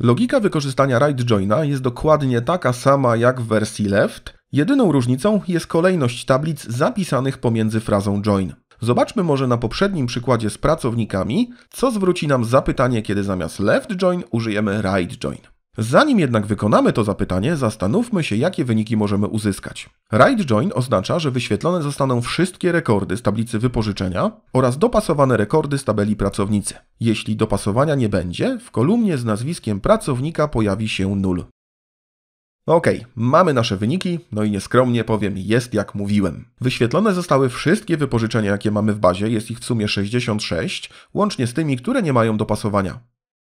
Logika wykorzystania right Joina jest dokładnie taka sama jak w wersji left, jedyną różnicą jest kolejność tablic zapisanych pomiędzy frazą join. Zobaczmy może na poprzednim przykładzie z pracownikami, co zwróci nam zapytanie, kiedy zamiast left join użyjemy right join. Zanim jednak wykonamy to zapytanie, zastanówmy się, jakie wyniki możemy uzyskać. Right join oznacza, że wyświetlone zostaną wszystkie rekordy z tablicy wypożyczenia oraz dopasowane rekordy z tabeli pracownicy. Jeśli dopasowania nie będzie, w kolumnie z nazwiskiem pracownika pojawi się nul. Ok, mamy nasze wyniki, no i nieskromnie powiem, jest jak mówiłem. Wyświetlone zostały wszystkie wypożyczenia, jakie mamy w bazie, jest ich w sumie 66, łącznie z tymi, które nie mają dopasowania.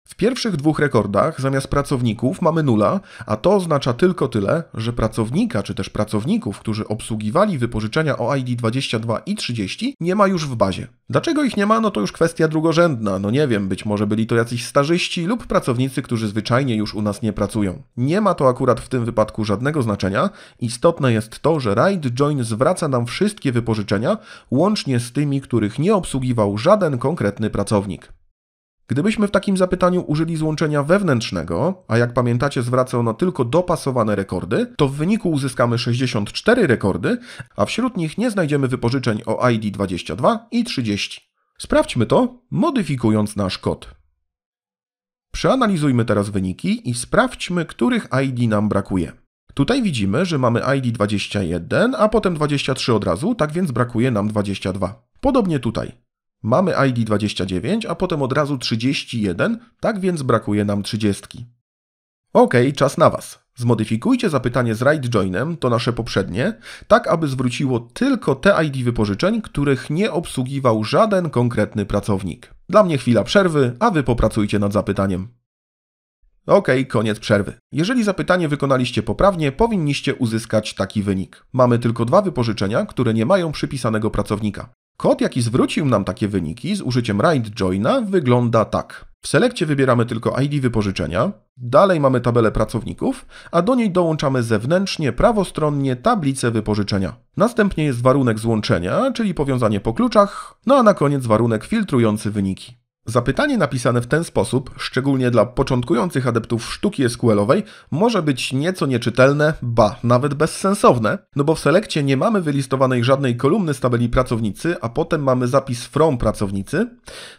W pierwszych dwóch rekordach zamiast pracowników mamy nula, a to oznacza tylko tyle, że pracownika czy też pracowników, którzy obsługiwali wypożyczenia o ID 22 i 30 nie ma już w bazie. Dlaczego ich nie ma, no to już kwestia drugorzędna, no nie wiem, być może byli to jacyś starzyści lub pracownicy, którzy zwyczajnie już u nas nie pracują. Nie ma to akurat w tym wypadku żadnego znaczenia, istotne jest to, że Ride Join zwraca nam wszystkie wypożyczenia, łącznie z tymi, których nie obsługiwał żaden konkretny pracownik. Gdybyśmy w takim zapytaniu użyli złączenia wewnętrznego, a jak pamiętacie zwraca ono tylko dopasowane rekordy, to w wyniku uzyskamy 64 rekordy, a wśród nich nie znajdziemy wypożyczeń o ID 22 i 30. Sprawdźmy to, modyfikując nasz kod. Przeanalizujmy teraz wyniki i sprawdźmy, których ID nam brakuje. Tutaj widzimy, że mamy ID 21, a potem 23 od razu, tak więc brakuje nam 22. Podobnie tutaj. Mamy ID 29, a potem od razu 31, tak więc brakuje nam 30. Ok, czas na Was. Zmodyfikujcie zapytanie z right joinem, to nasze poprzednie, tak aby zwróciło tylko te ID wypożyczeń, których nie obsługiwał żaden konkretny pracownik. Dla mnie chwila przerwy, a Wy popracujcie nad zapytaniem. Ok, koniec przerwy. Jeżeli zapytanie wykonaliście poprawnie, powinniście uzyskać taki wynik. Mamy tylko dwa wypożyczenia, które nie mają przypisanego pracownika. Kod, jaki zwrócił nam takie wyniki z użyciem right joina wygląda tak. W selekcie wybieramy tylko ID wypożyczenia, dalej mamy tabelę pracowników, a do niej dołączamy zewnętrznie, prawostronnie tablicę wypożyczenia. Następnie jest warunek złączenia, czyli powiązanie po kluczach, no a na koniec warunek filtrujący wyniki. Zapytanie napisane w ten sposób, szczególnie dla początkujących adeptów sztuki SQL-owej, może być nieco nieczytelne, ba, nawet bezsensowne, no bo w selekcie nie mamy wylistowanej żadnej kolumny z tabeli pracownicy, a potem mamy zapis from pracownicy.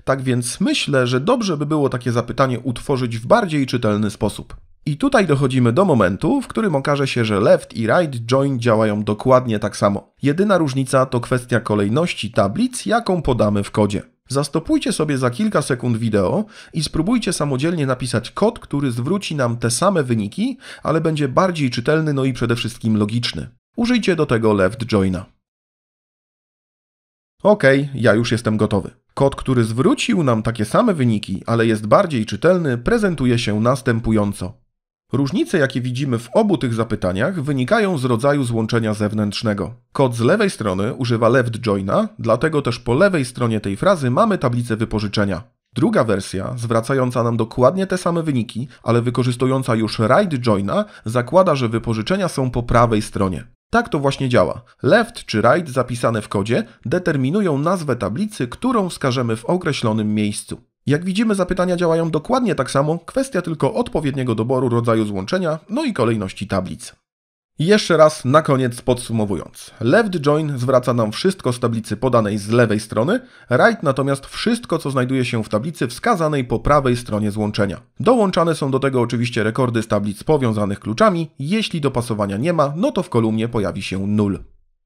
Tak więc myślę, że dobrze by było takie zapytanie utworzyć w bardziej czytelny sposób. I tutaj dochodzimy do momentu, w którym okaże się, że left i right join działają dokładnie tak samo. Jedyna różnica to kwestia kolejności tablic, jaką podamy w kodzie. Zastopujcie sobie za kilka sekund wideo i spróbujcie samodzielnie napisać kod, który zwróci nam te same wyniki, ale będzie bardziej czytelny, no i przede wszystkim logiczny. Użyjcie do tego left joina. OK, ja już jestem gotowy. Kod, który zwrócił nam takie same wyniki, ale jest bardziej czytelny, prezentuje się następująco. Różnice, jakie widzimy w obu tych zapytaniach, wynikają z rodzaju złączenia zewnętrznego. Kod z lewej strony używa left joina, dlatego też po lewej stronie tej frazy mamy tablicę wypożyczenia. Druga wersja, zwracająca nam dokładnie te same wyniki, ale wykorzystująca już right joina, zakłada, że wypożyczenia są po prawej stronie. Tak to właśnie działa. Left czy right zapisane w kodzie determinują nazwę tablicy, którą wskażemy w określonym miejscu. Jak widzimy, zapytania działają dokładnie tak samo, kwestia tylko odpowiedniego doboru rodzaju złączenia, no i kolejności tablic. Jeszcze raz na koniec podsumowując. Left join zwraca nam wszystko z tablicy podanej z lewej strony, right natomiast wszystko co znajduje się w tablicy wskazanej po prawej stronie złączenia. Dołączane są do tego oczywiście rekordy z tablic powiązanych kluczami, jeśli dopasowania nie ma, no to w kolumnie pojawi się 0.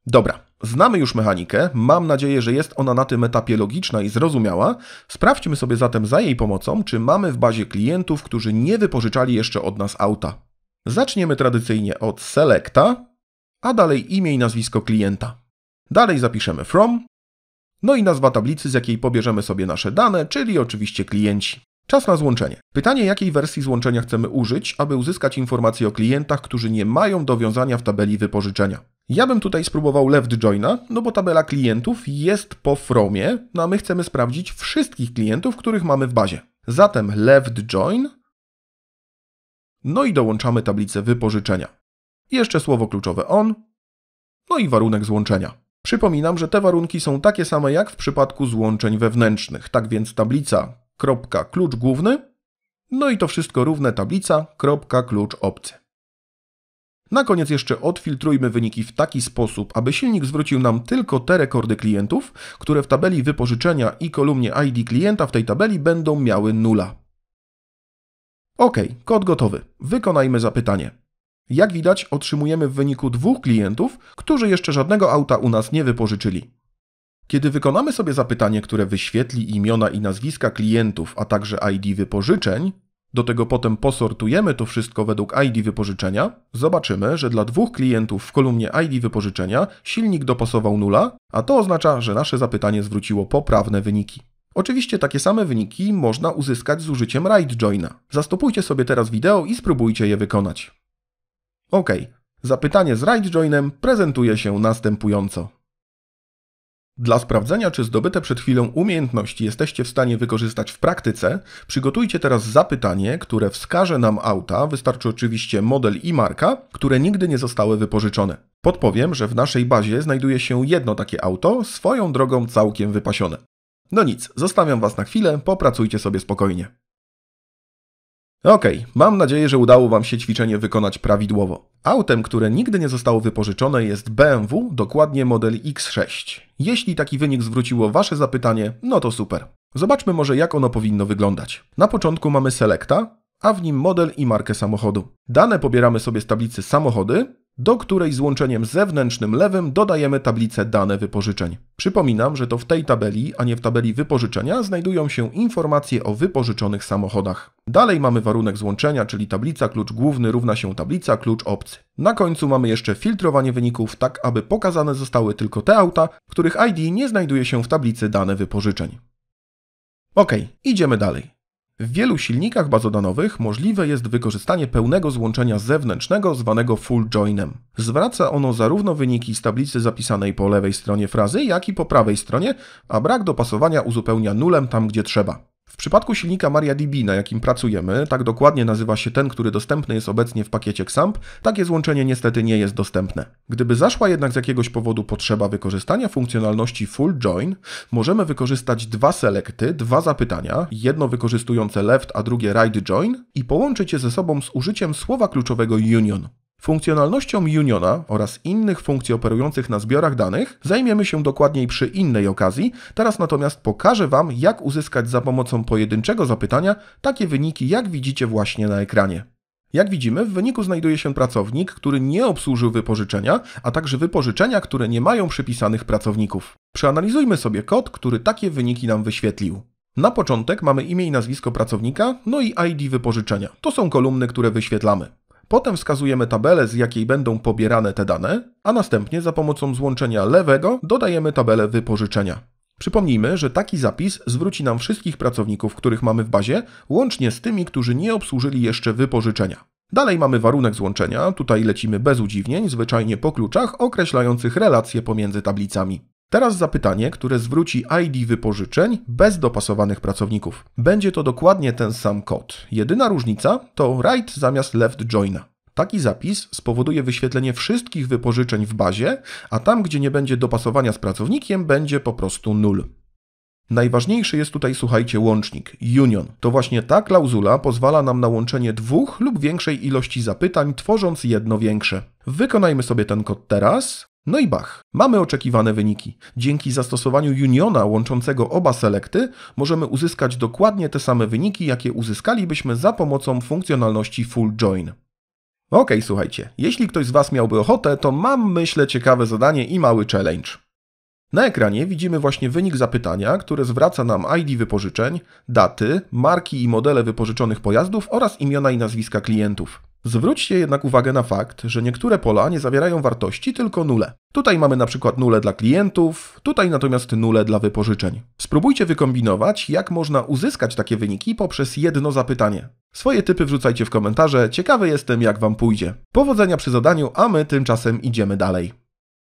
Dobra, znamy już mechanikę, mam nadzieję, że jest ona na tym etapie logiczna i zrozumiała. Sprawdźmy sobie zatem za jej pomocą, czy mamy w bazie klientów, którzy nie wypożyczali jeszcze od nas auta. Zaczniemy tradycyjnie od selecta, a dalej imię i nazwisko klienta. Dalej zapiszemy from, no i nazwa tablicy, z jakiej pobierzemy sobie nasze dane, czyli oczywiście klienci. Czas na złączenie. Pytanie, jakiej wersji złączenia chcemy użyć, aby uzyskać informacje o klientach, którzy nie mają dowiązania w tabeli wypożyczenia. Ja bym tutaj spróbował left joina, no bo tabela klientów jest po fromie, no a my chcemy sprawdzić wszystkich klientów, których mamy w bazie. Zatem left join, no i dołączamy tablicę wypożyczenia. Jeszcze słowo kluczowe on, no i warunek złączenia. Przypominam, że te warunki są takie same jak w przypadku złączeń wewnętrznych, tak więc tablica kropka klucz główny, no i to wszystko równe tablica kropka klucz obcy. Na koniec jeszcze odfiltrujmy wyniki w taki sposób, aby silnik zwrócił nam tylko te rekordy klientów, które w tabeli wypożyczenia i kolumnie ID klienta w tej tabeli będą miały nula. OK, kod gotowy. Wykonajmy zapytanie. Jak widać, otrzymujemy w wyniku dwóch klientów, którzy jeszcze żadnego auta u nas nie wypożyczyli. Kiedy wykonamy sobie zapytanie, które wyświetli imiona i nazwiska klientów, a także ID wypożyczeń, do tego potem posortujemy to wszystko według ID wypożyczenia. Zobaczymy, że dla dwóch klientów w kolumnie ID wypożyczenia silnik dopasował nula, a to oznacza, że nasze zapytanie zwróciło poprawne wyniki. Oczywiście takie same wyniki można uzyskać z użyciem right joina. Zastopujcie sobie teraz wideo i spróbujcie je wykonać. OK. Zapytanie z right joinem prezentuje się następująco. Dla sprawdzenia, czy zdobyte przed chwilą umiejętności jesteście w stanie wykorzystać w praktyce, przygotujcie teraz zapytanie, które wskaże nam auta, wystarczy oczywiście model i marka, które nigdy nie zostały wypożyczone. Podpowiem, że w naszej bazie znajduje się jedno takie auto, swoją drogą całkiem wypasione. No nic, zostawiam Was na chwilę, popracujcie sobie spokojnie. Okej, okay, mam nadzieję, że udało Wam się ćwiczenie wykonać prawidłowo. Autem, które nigdy nie zostało wypożyczone jest BMW, dokładnie model X6. Jeśli taki wynik zwróciło Wasze zapytanie, no to super. Zobaczmy może jak ono powinno wyglądać. Na początku mamy Selecta, a w nim model i markę samochodu. Dane pobieramy sobie z tablicy samochody, do której złączeniem zewnętrznym lewym dodajemy tablicę dane wypożyczeń. Przypominam, że to w tej tabeli, a nie w tabeli wypożyczenia, znajdują się informacje o wypożyczonych samochodach. Dalej mamy warunek złączenia, czyli tablica klucz główny równa się tablica klucz obcy. Na końcu mamy jeszcze filtrowanie wyników, tak aby pokazane zostały tylko te auta, których ID nie znajduje się w tablicy dane wypożyczeń. Ok, idziemy dalej. W wielu silnikach bazodanowych możliwe jest wykorzystanie pełnego złączenia zewnętrznego zwanego full joinem. Zwraca ono zarówno wyniki z tablicy zapisanej po lewej stronie frazy, jak i po prawej stronie, a brak dopasowania uzupełnia nulem tam, gdzie trzeba. W przypadku silnika MariaDB, na jakim pracujemy, tak dokładnie nazywa się ten, który dostępny jest obecnie w pakiecie XAMPP, takie złączenie niestety nie jest dostępne. Gdyby zaszła jednak z jakiegoś powodu potrzeba wykorzystania funkcjonalności Full Join, możemy wykorzystać dwa selekty, dwa zapytania, jedno wykorzystujące left, a drugie right join i połączyć je ze sobą z użyciem słowa kluczowego union. Funkcjonalnością Uniona oraz innych funkcji operujących na zbiorach danych zajmiemy się dokładniej przy innej okazji, teraz natomiast pokażę Wam, jak uzyskać za pomocą pojedynczego zapytania takie wyniki, jak widzicie właśnie na ekranie. Jak widzimy, w wyniku znajduje się pracownik, który nie obsłużył wypożyczenia, a także wypożyczenia, które nie mają przypisanych pracowników. Przeanalizujmy sobie kod, który takie wyniki nam wyświetlił. Na początek mamy imię i nazwisko pracownika, no i ID wypożyczenia. To są kolumny, które wyświetlamy. Potem wskazujemy tabelę, z jakiej będą pobierane te dane, a następnie za pomocą złączenia lewego dodajemy tabelę wypożyczenia. Przypomnijmy, że taki zapis zwróci nam wszystkich pracowników, których mamy w bazie, łącznie z tymi, którzy nie obsłużyli jeszcze wypożyczenia. Dalej mamy warunek złączenia, tutaj lecimy bez udziwnień, zwyczajnie po kluczach określających relacje pomiędzy tablicami. Teraz zapytanie, które zwróci ID wypożyczeń bez dopasowanych pracowników. Będzie to dokładnie ten sam kod. Jedyna różnica to right zamiast left joina. Taki zapis spowoduje wyświetlenie wszystkich wypożyczeń w bazie, a tam, gdzie nie będzie dopasowania z pracownikiem, będzie po prostu nul. Najważniejszy jest tutaj, słuchajcie, łącznik union. To właśnie ta klauzula pozwala nam na łączenie dwóch lub większej ilości zapytań, tworząc jedno większe. Wykonajmy sobie ten kod teraz. No i bach, mamy oczekiwane wyniki. Dzięki zastosowaniu uniona łączącego oba selekty możemy uzyskać dokładnie te same wyniki, jakie uzyskalibyśmy za pomocą funkcjonalności full join. Okej, słuchajcie, jeśli ktoś z Was miałby ochotę, to mam myślę ciekawe zadanie i mały challenge. Na ekranie widzimy właśnie wynik zapytania, które zwraca nam ID wypożyczeń, daty, marki i modele wypożyczonych pojazdów oraz imiona i nazwiska klientów. Zwróćcie jednak uwagę na fakt, że niektóre pola nie zawierają wartości, tylko nule. Tutaj mamy na przykład dla klientów, tutaj natomiast nule dla wypożyczeń. Spróbujcie wykombinować, jak można uzyskać takie wyniki poprzez jedno zapytanie. Swoje typy wrzucajcie w komentarze, ciekawy jestem jak Wam pójdzie. Powodzenia przy zadaniu, a my tymczasem idziemy dalej.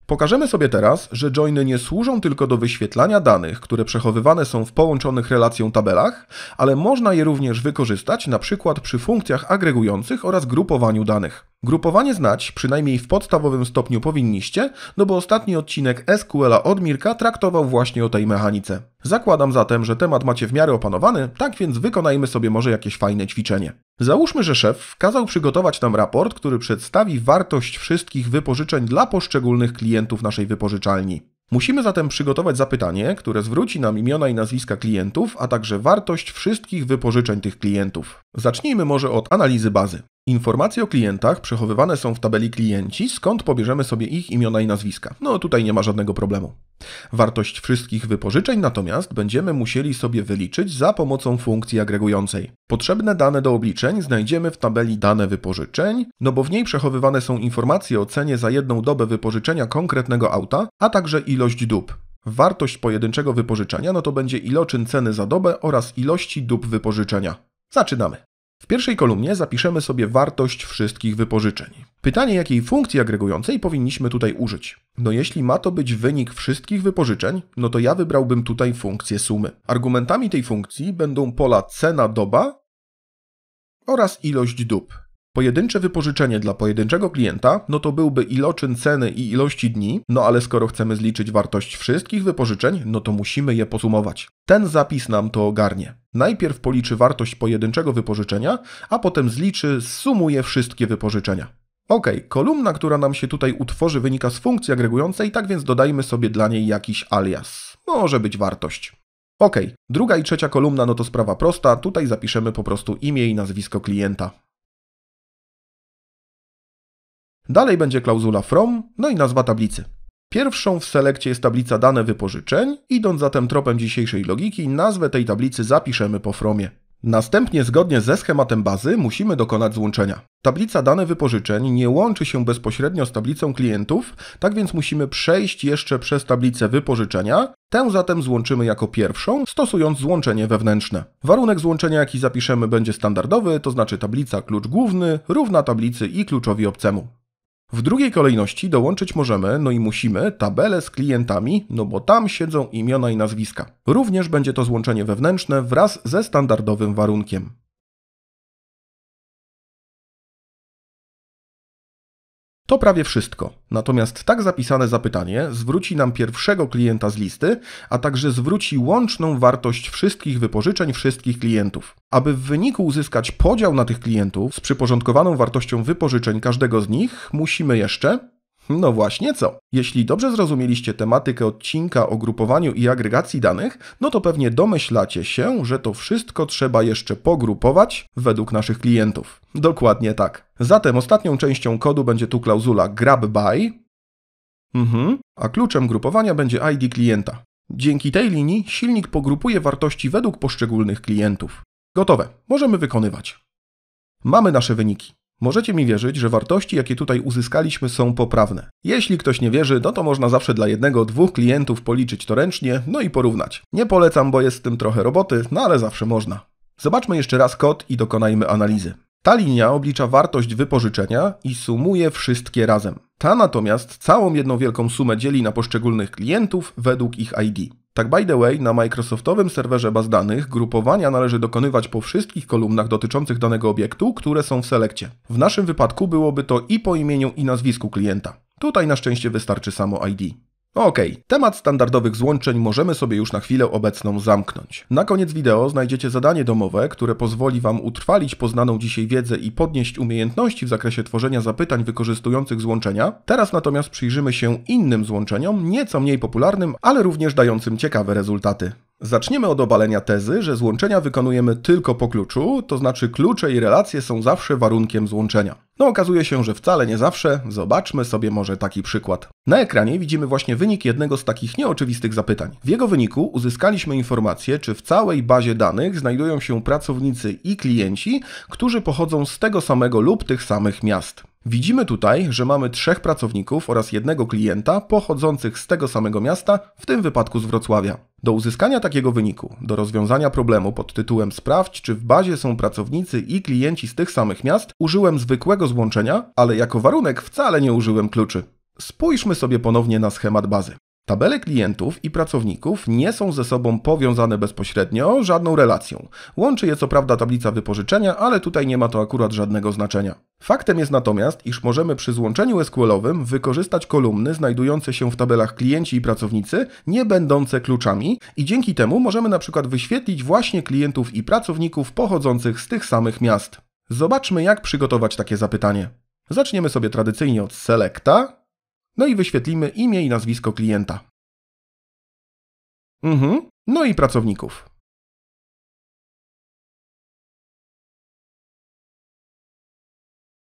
Pokażemy sobie teraz, że joiny nie służą tylko do wyświetlania danych, które przechowywane są w połączonych relacją tabelach, ale można je również wykorzystać na przykład przy funkcjach agregujących oraz grupowaniu danych. Grupowanie znać, przynajmniej w podstawowym stopniu powinniście, no bo ostatni odcinek SQL-a od Mirka traktował właśnie o tej mechanice. Zakładam zatem, że temat macie w miarę opanowany, tak więc wykonajmy sobie może jakieś fajne ćwiczenie. Załóżmy, że szef kazał przygotować nam raport, który przedstawi wartość wszystkich wypożyczeń dla poszczególnych klientów naszej wypożyczalni. Musimy zatem przygotować zapytanie, które zwróci nam imiona i nazwiska klientów, a także wartość wszystkich wypożyczeń tych klientów. Zacznijmy może od analizy bazy. Informacje o klientach przechowywane są w tabeli klienci, skąd pobierzemy sobie ich imiona i nazwiska. No tutaj nie ma żadnego problemu. Wartość wszystkich wypożyczeń natomiast będziemy musieli sobie wyliczyć za pomocą funkcji agregującej. Potrzebne dane do obliczeń znajdziemy w tabeli dane wypożyczeń, no bo w niej przechowywane są informacje o cenie za jedną dobę wypożyczenia konkretnego auta, a także ilość dób. Wartość pojedynczego wypożyczenia no to będzie iloczyn ceny za dobę oraz ilości dób wypożyczenia. Zaczynamy. W pierwszej kolumnie zapiszemy sobie wartość wszystkich wypożyczeń. Pytanie, jakiej funkcji agregującej powinniśmy tutaj użyć. No jeśli ma to być wynik wszystkich wypożyczeń, no to ja wybrałbym tutaj funkcję sumy. Argumentami tej funkcji będą pola cena doba oraz ilość dób. Pojedyncze wypożyczenie dla pojedynczego klienta, no to byłby iloczyn ceny i ilości dni, no ale skoro chcemy zliczyć wartość wszystkich wypożyczeń, no to musimy je posumować. Ten zapis nam to ogarnie. Najpierw policzy wartość pojedynczego wypożyczenia, a potem zliczy, sumuje wszystkie wypożyczenia. Ok, kolumna, która nam się tutaj utworzy, wynika z funkcji agregującej, tak więc dodajmy sobie dla niej jakiś alias. Może być wartość. Ok, druga i trzecia kolumna no to sprawa prosta, tutaj zapiszemy po prostu imię i nazwisko klienta. Dalej będzie klauzula from, no i nazwa tablicy. Pierwszą w selekcie jest tablica dane wypożyczeń, idąc zatem tropem dzisiejszej logiki, nazwę tej tablicy zapiszemy po fromie. Następnie zgodnie ze schematem bazy musimy dokonać złączenia. Tablica dane wypożyczeń nie łączy się bezpośrednio z tablicą klientów, tak więc musimy przejść jeszcze przez tablicę wypożyczenia, tę zatem złączymy jako pierwszą, stosując złączenie wewnętrzne. Warunek złączenia jaki zapiszemy będzie standardowy, to znaczy tablica klucz główny równa tablicy i kluczowi obcemu. W drugiej kolejności dołączyć możemy, no i musimy, tabelę z klientami, no bo tam siedzą imiona i nazwiska. Również będzie to złączenie wewnętrzne wraz ze standardowym warunkiem. To prawie wszystko. Natomiast tak zapisane zapytanie zwróci nam pierwszego klienta z listy, a także zwróci łączną wartość wszystkich wypożyczeń wszystkich klientów. Aby w wyniku uzyskać podział na tych klientów z przyporządkowaną wartością wypożyczeń każdego z nich, musimy jeszcze no właśnie co. Jeśli dobrze zrozumieliście tematykę odcinka o grupowaniu i agregacji danych, no to pewnie domyślacie się, że to wszystko trzeba jeszcze pogrupować według naszych klientów. Dokładnie tak. Zatem ostatnią częścią kodu będzie tu klauzula grab by, mhm. a kluczem grupowania będzie ID klienta. Dzięki tej linii silnik pogrupuje wartości według poszczególnych klientów. Gotowe, możemy wykonywać. Mamy nasze wyniki. Możecie mi wierzyć, że wartości, jakie tutaj uzyskaliśmy, są poprawne. Jeśli ktoś nie wierzy, no to można zawsze dla jednego, dwóch klientów policzyć to ręcznie, no i porównać. Nie polecam, bo jest z tym trochę roboty, no ale zawsze można. Zobaczmy jeszcze raz kod i dokonajmy analizy. Ta linia oblicza wartość wypożyczenia i sumuje wszystkie razem. Ta natomiast całą jedną wielką sumę dzieli na poszczególnych klientów według ich ID. Tak by the way, na Microsoftowym serwerze baz danych grupowania należy dokonywać po wszystkich kolumnach dotyczących danego obiektu, które są w selekcie. W naszym wypadku byłoby to i po imieniu i nazwisku klienta. Tutaj na szczęście wystarczy samo ID. Okej, okay. temat standardowych złączeń możemy sobie już na chwilę obecną zamknąć. Na koniec wideo znajdziecie zadanie domowe, które pozwoli Wam utrwalić poznaną dzisiaj wiedzę i podnieść umiejętności w zakresie tworzenia zapytań wykorzystujących złączenia. Teraz natomiast przyjrzymy się innym złączeniom, nieco mniej popularnym, ale również dającym ciekawe rezultaty. Zaczniemy od obalenia tezy, że złączenia wykonujemy tylko po kluczu, to znaczy klucze i relacje są zawsze warunkiem złączenia. No okazuje się, że wcale nie zawsze. Zobaczmy sobie może taki przykład. Na ekranie widzimy właśnie wynik jednego z takich nieoczywistych zapytań. W jego wyniku uzyskaliśmy informację, czy w całej bazie danych znajdują się pracownicy i klienci, którzy pochodzą z tego samego lub tych samych miast. Widzimy tutaj, że mamy trzech pracowników oraz jednego klienta pochodzących z tego samego miasta, w tym wypadku z Wrocławia. Do uzyskania takiego wyniku, do rozwiązania problemu pod tytułem Sprawdź, czy w bazie są pracownicy i klienci z tych samych miast, użyłem zwykłego złączenia, ale jako warunek wcale nie użyłem kluczy. Spójrzmy sobie ponownie na schemat bazy. Tabele klientów i pracowników nie są ze sobą powiązane bezpośrednio żadną relacją. Łączy je co prawda tablica wypożyczenia, ale tutaj nie ma to akurat żadnego znaczenia. Faktem jest natomiast, iż możemy przy złączeniu SQL-owym wykorzystać kolumny znajdujące się w tabelach klienci i pracownicy, nie będące kluczami i dzięki temu możemy na przykład wyświetlić właśnie klientów i pracowników pochodzących z tych samych miast. Zobaczmy jak przygotować takie zapytanie. Zaczniemy sobie tradycyjnie od selecta, no i wyświetlimy imię i nazwisko klienta. Mhm. No i pracowników.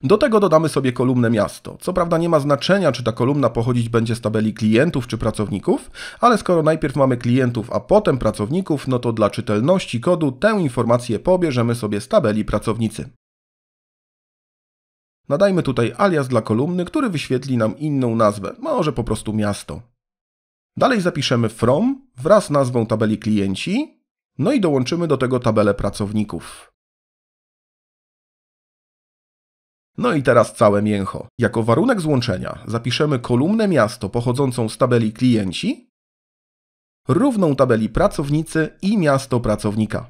Do tego dodamy sobie kolumnę miasto. Co prawda nie ma znaczenia, czy ta kolumna pochodzić będzie z tabeli klientów czy pracowników, ale skoro najpierw mamy klientów, a potem pracowników, no to dla czytelności kodu tę informację pobierzemy sobie z tabeli pracownicy. Nadajmy tutaj alias dla kolumny, który wyświetli nam inną nazwę, może po prostu miasto. Dalej zapiszemy from wraz z nazwą tabeli klienci, no i dołączymy do tego tabelę pracowników. No i teraz całe mięcho. Jako warunek złączenia zapiszemy kolumnę miasto pochodzącą z tabeli klienci, równą tabeli pracownicy i miasto pracownika.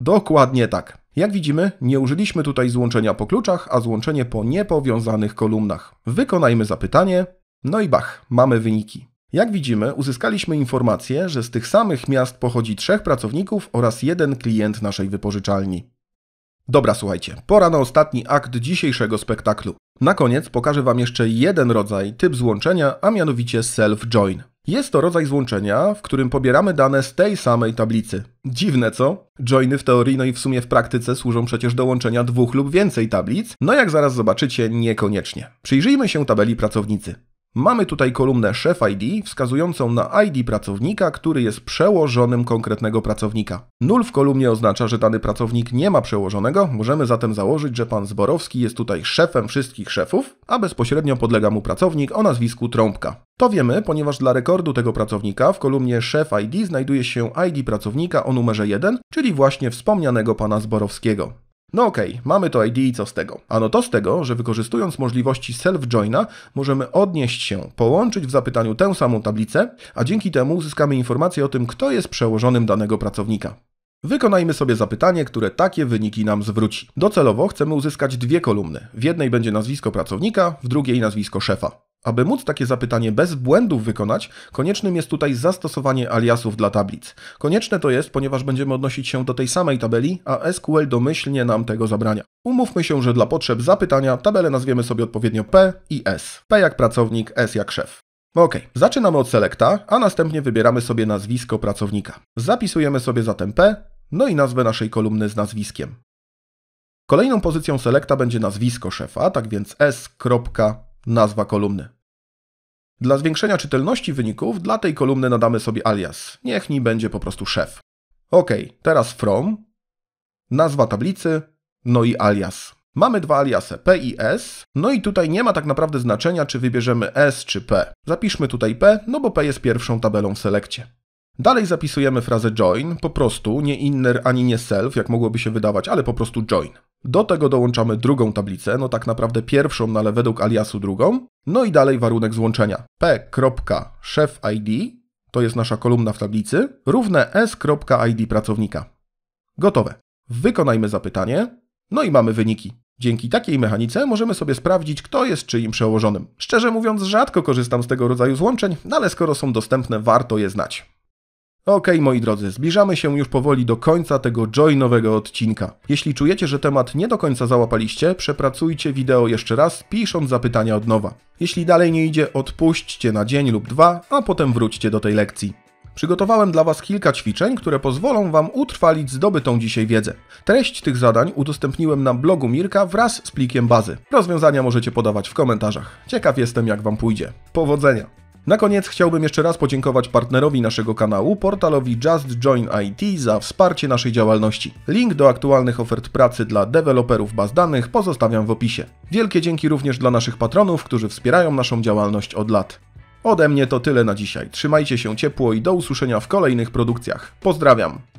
Dokładnie tak. Jak widzimy, nie użyliśmy tutaj złączenia po kluczach, a złączenie po niepowiązanych kolumnach. Wykonajmy zapytanie, no i bach, mamy wyniki. Jak widzimy, uzyskaliśmy informację, że z tych samych miast pochodzi trzech pracowników oraz jeden klient naszej wypożyczalni. Dobra, słuchajcie, pora na ostatni akt dzisiejszego spektaklu. Na koniec pokażę Wam jeszcze jeden rodzaj, typ złączenia, a mianowicie self-join. Jest to rodzaj złączenia, w którym pobieramy dane z tej samej tablicy. Dziwne, co? Joiny w teorii, no i w sumie w praktyce służą przecież do łączenia dwóch lub więcej tablic, no jak zaraz zobaczycie, niekoniecznie. Przyjrzyjmy się tabeli pracownicy. Mamy tutaj kolumnę Chef ID wskazującą na ID pracownika, który jest przełożonym konkretnego pracownika. Nul w kolumnie oznacza, że dany pracownik nie ma przełożonego, możemy zatem założyć, że pan Zborowski jest tutaj szefem wszystkich szefów, a bezpośrednio podlega mu pracownik o nazwisku Trąbka. To wiemy, ponieważ dla rekordu tego pracownika w kolumnie Chef ID znajduje się ID pracownika o numerze 1, czyli właśnie wspomnianego pana Zborowskiego. No okej, okay, mamy to ID i co z tego? Ano to z tego, że wykorzystując możliwości self-joina możemy odnieść się, połączyć w zapytaniu tę samą tablicę, a dzięki temu uzyskamy informację o tym, kto jest przełożonym danego pracownika. Wykonajmy sobie zapytanie, które takie wyniki nam zwróci. Docelowo chcemy uzyskać dwie kolumny. W jednej będzie nazwisko pracownika, w drugiej nazwisko szefa. Aby móc takie zapytanie bez błędów wykonać, koniecznym jest tutaj zastosowanie aliasów dla tablic. Konieczne to jest, ponieważ będziemy odnosić się do tej samej tabeli, a SQL domyślnie nam tego zabrania. Umówmy się, że dla potrzeb zapytania tabelę nazwiemy sobie odpowiednio P i S. P jak pracownik, S jak szef. Ok, zaczynamy od selecta, a następnie wybieramy sobie nazwisko pracownika. Zapisujemy sobie zatem P, no i nazwę naszej kolumny z nazwiskiem. Kolejną pozycją selecta będzie nazwisko szefa, tak więc S nazwa kolumny. Dla zwiększenia czytelności wyników dla tej kolumny nadamy sobie alias. Niech mi będzie po prostu szef. Ok, teraz from, nazwa tablicy, no i alias. Mamy dwa aliasy, P i S, no i tutaj nie ma tak naprawdę znaczenia, czy wybierzemy S czy P. Zapiszmy tutaj P, no bo P jest pierwszą tabelą w selekcie. Dalej zapisujemy frazę join, po prostu, nie inner ani nie self, jak mogłoby się wydawać, ale po prostu join. Do tego dołączamy drugą tablicę, no tak naprawdę pierwszą, no ale według aliasu drugą. No i dalej warunek złączenia. p.chefid to jest nasza kolumna w tablicy, równe s.id pracownika. Gotowe. Wykonajmy zapytanie, no i mamy wyniki. Dzięki takiej mechanice możemy sobie sprawdzić, kto jest czyim przełożonym. Szczerze mówiąc, rzadko korzystam z tego rodzaju złączeń, no ale skoro są dostępne, warto je znać. Okej, okay, moi drodzy, zbliżamy się już powoli do końca tego joinowego odcinka. Jeśli czujecie, że temat nie do końca załapaliście, przepracujcie wideo jeszcze raz, pisząc zapytania od nowa. Jeśli dalej nie idzie, odpuśćcie na dzień lub dwa, a potem wróćcie do tej lekcji. Przygotowałem dla Was kilka ćwiczeń, które pozwolą Wam utrwalić zdobytą dzisiaj wiedzę. Treść tych zadań udostępniłem na blogu Mirka wraz z plikiem bazy. Rozwiązania możecie podawać w komentarzach. Ciekaw jestem, jak Wam pójdzie. Powodzenia! Na koniec chciałbym jeszcze raz podziękować partnerowi naszego kanału, portalowi Just Join IT za wsparcie naszej działalności. Link do aktualnych ofert pracy dla deweloperów baz danych pozostawiam w opisie. Wielkie dzięki również dla naszych patronów, którzy wspierają naszą działalność od lat. Ode mnie to tyle na dzisiaj. Trzymajcie się ciepło i do usłyszenia w kolejnych produkcjach. Pozdrawiam!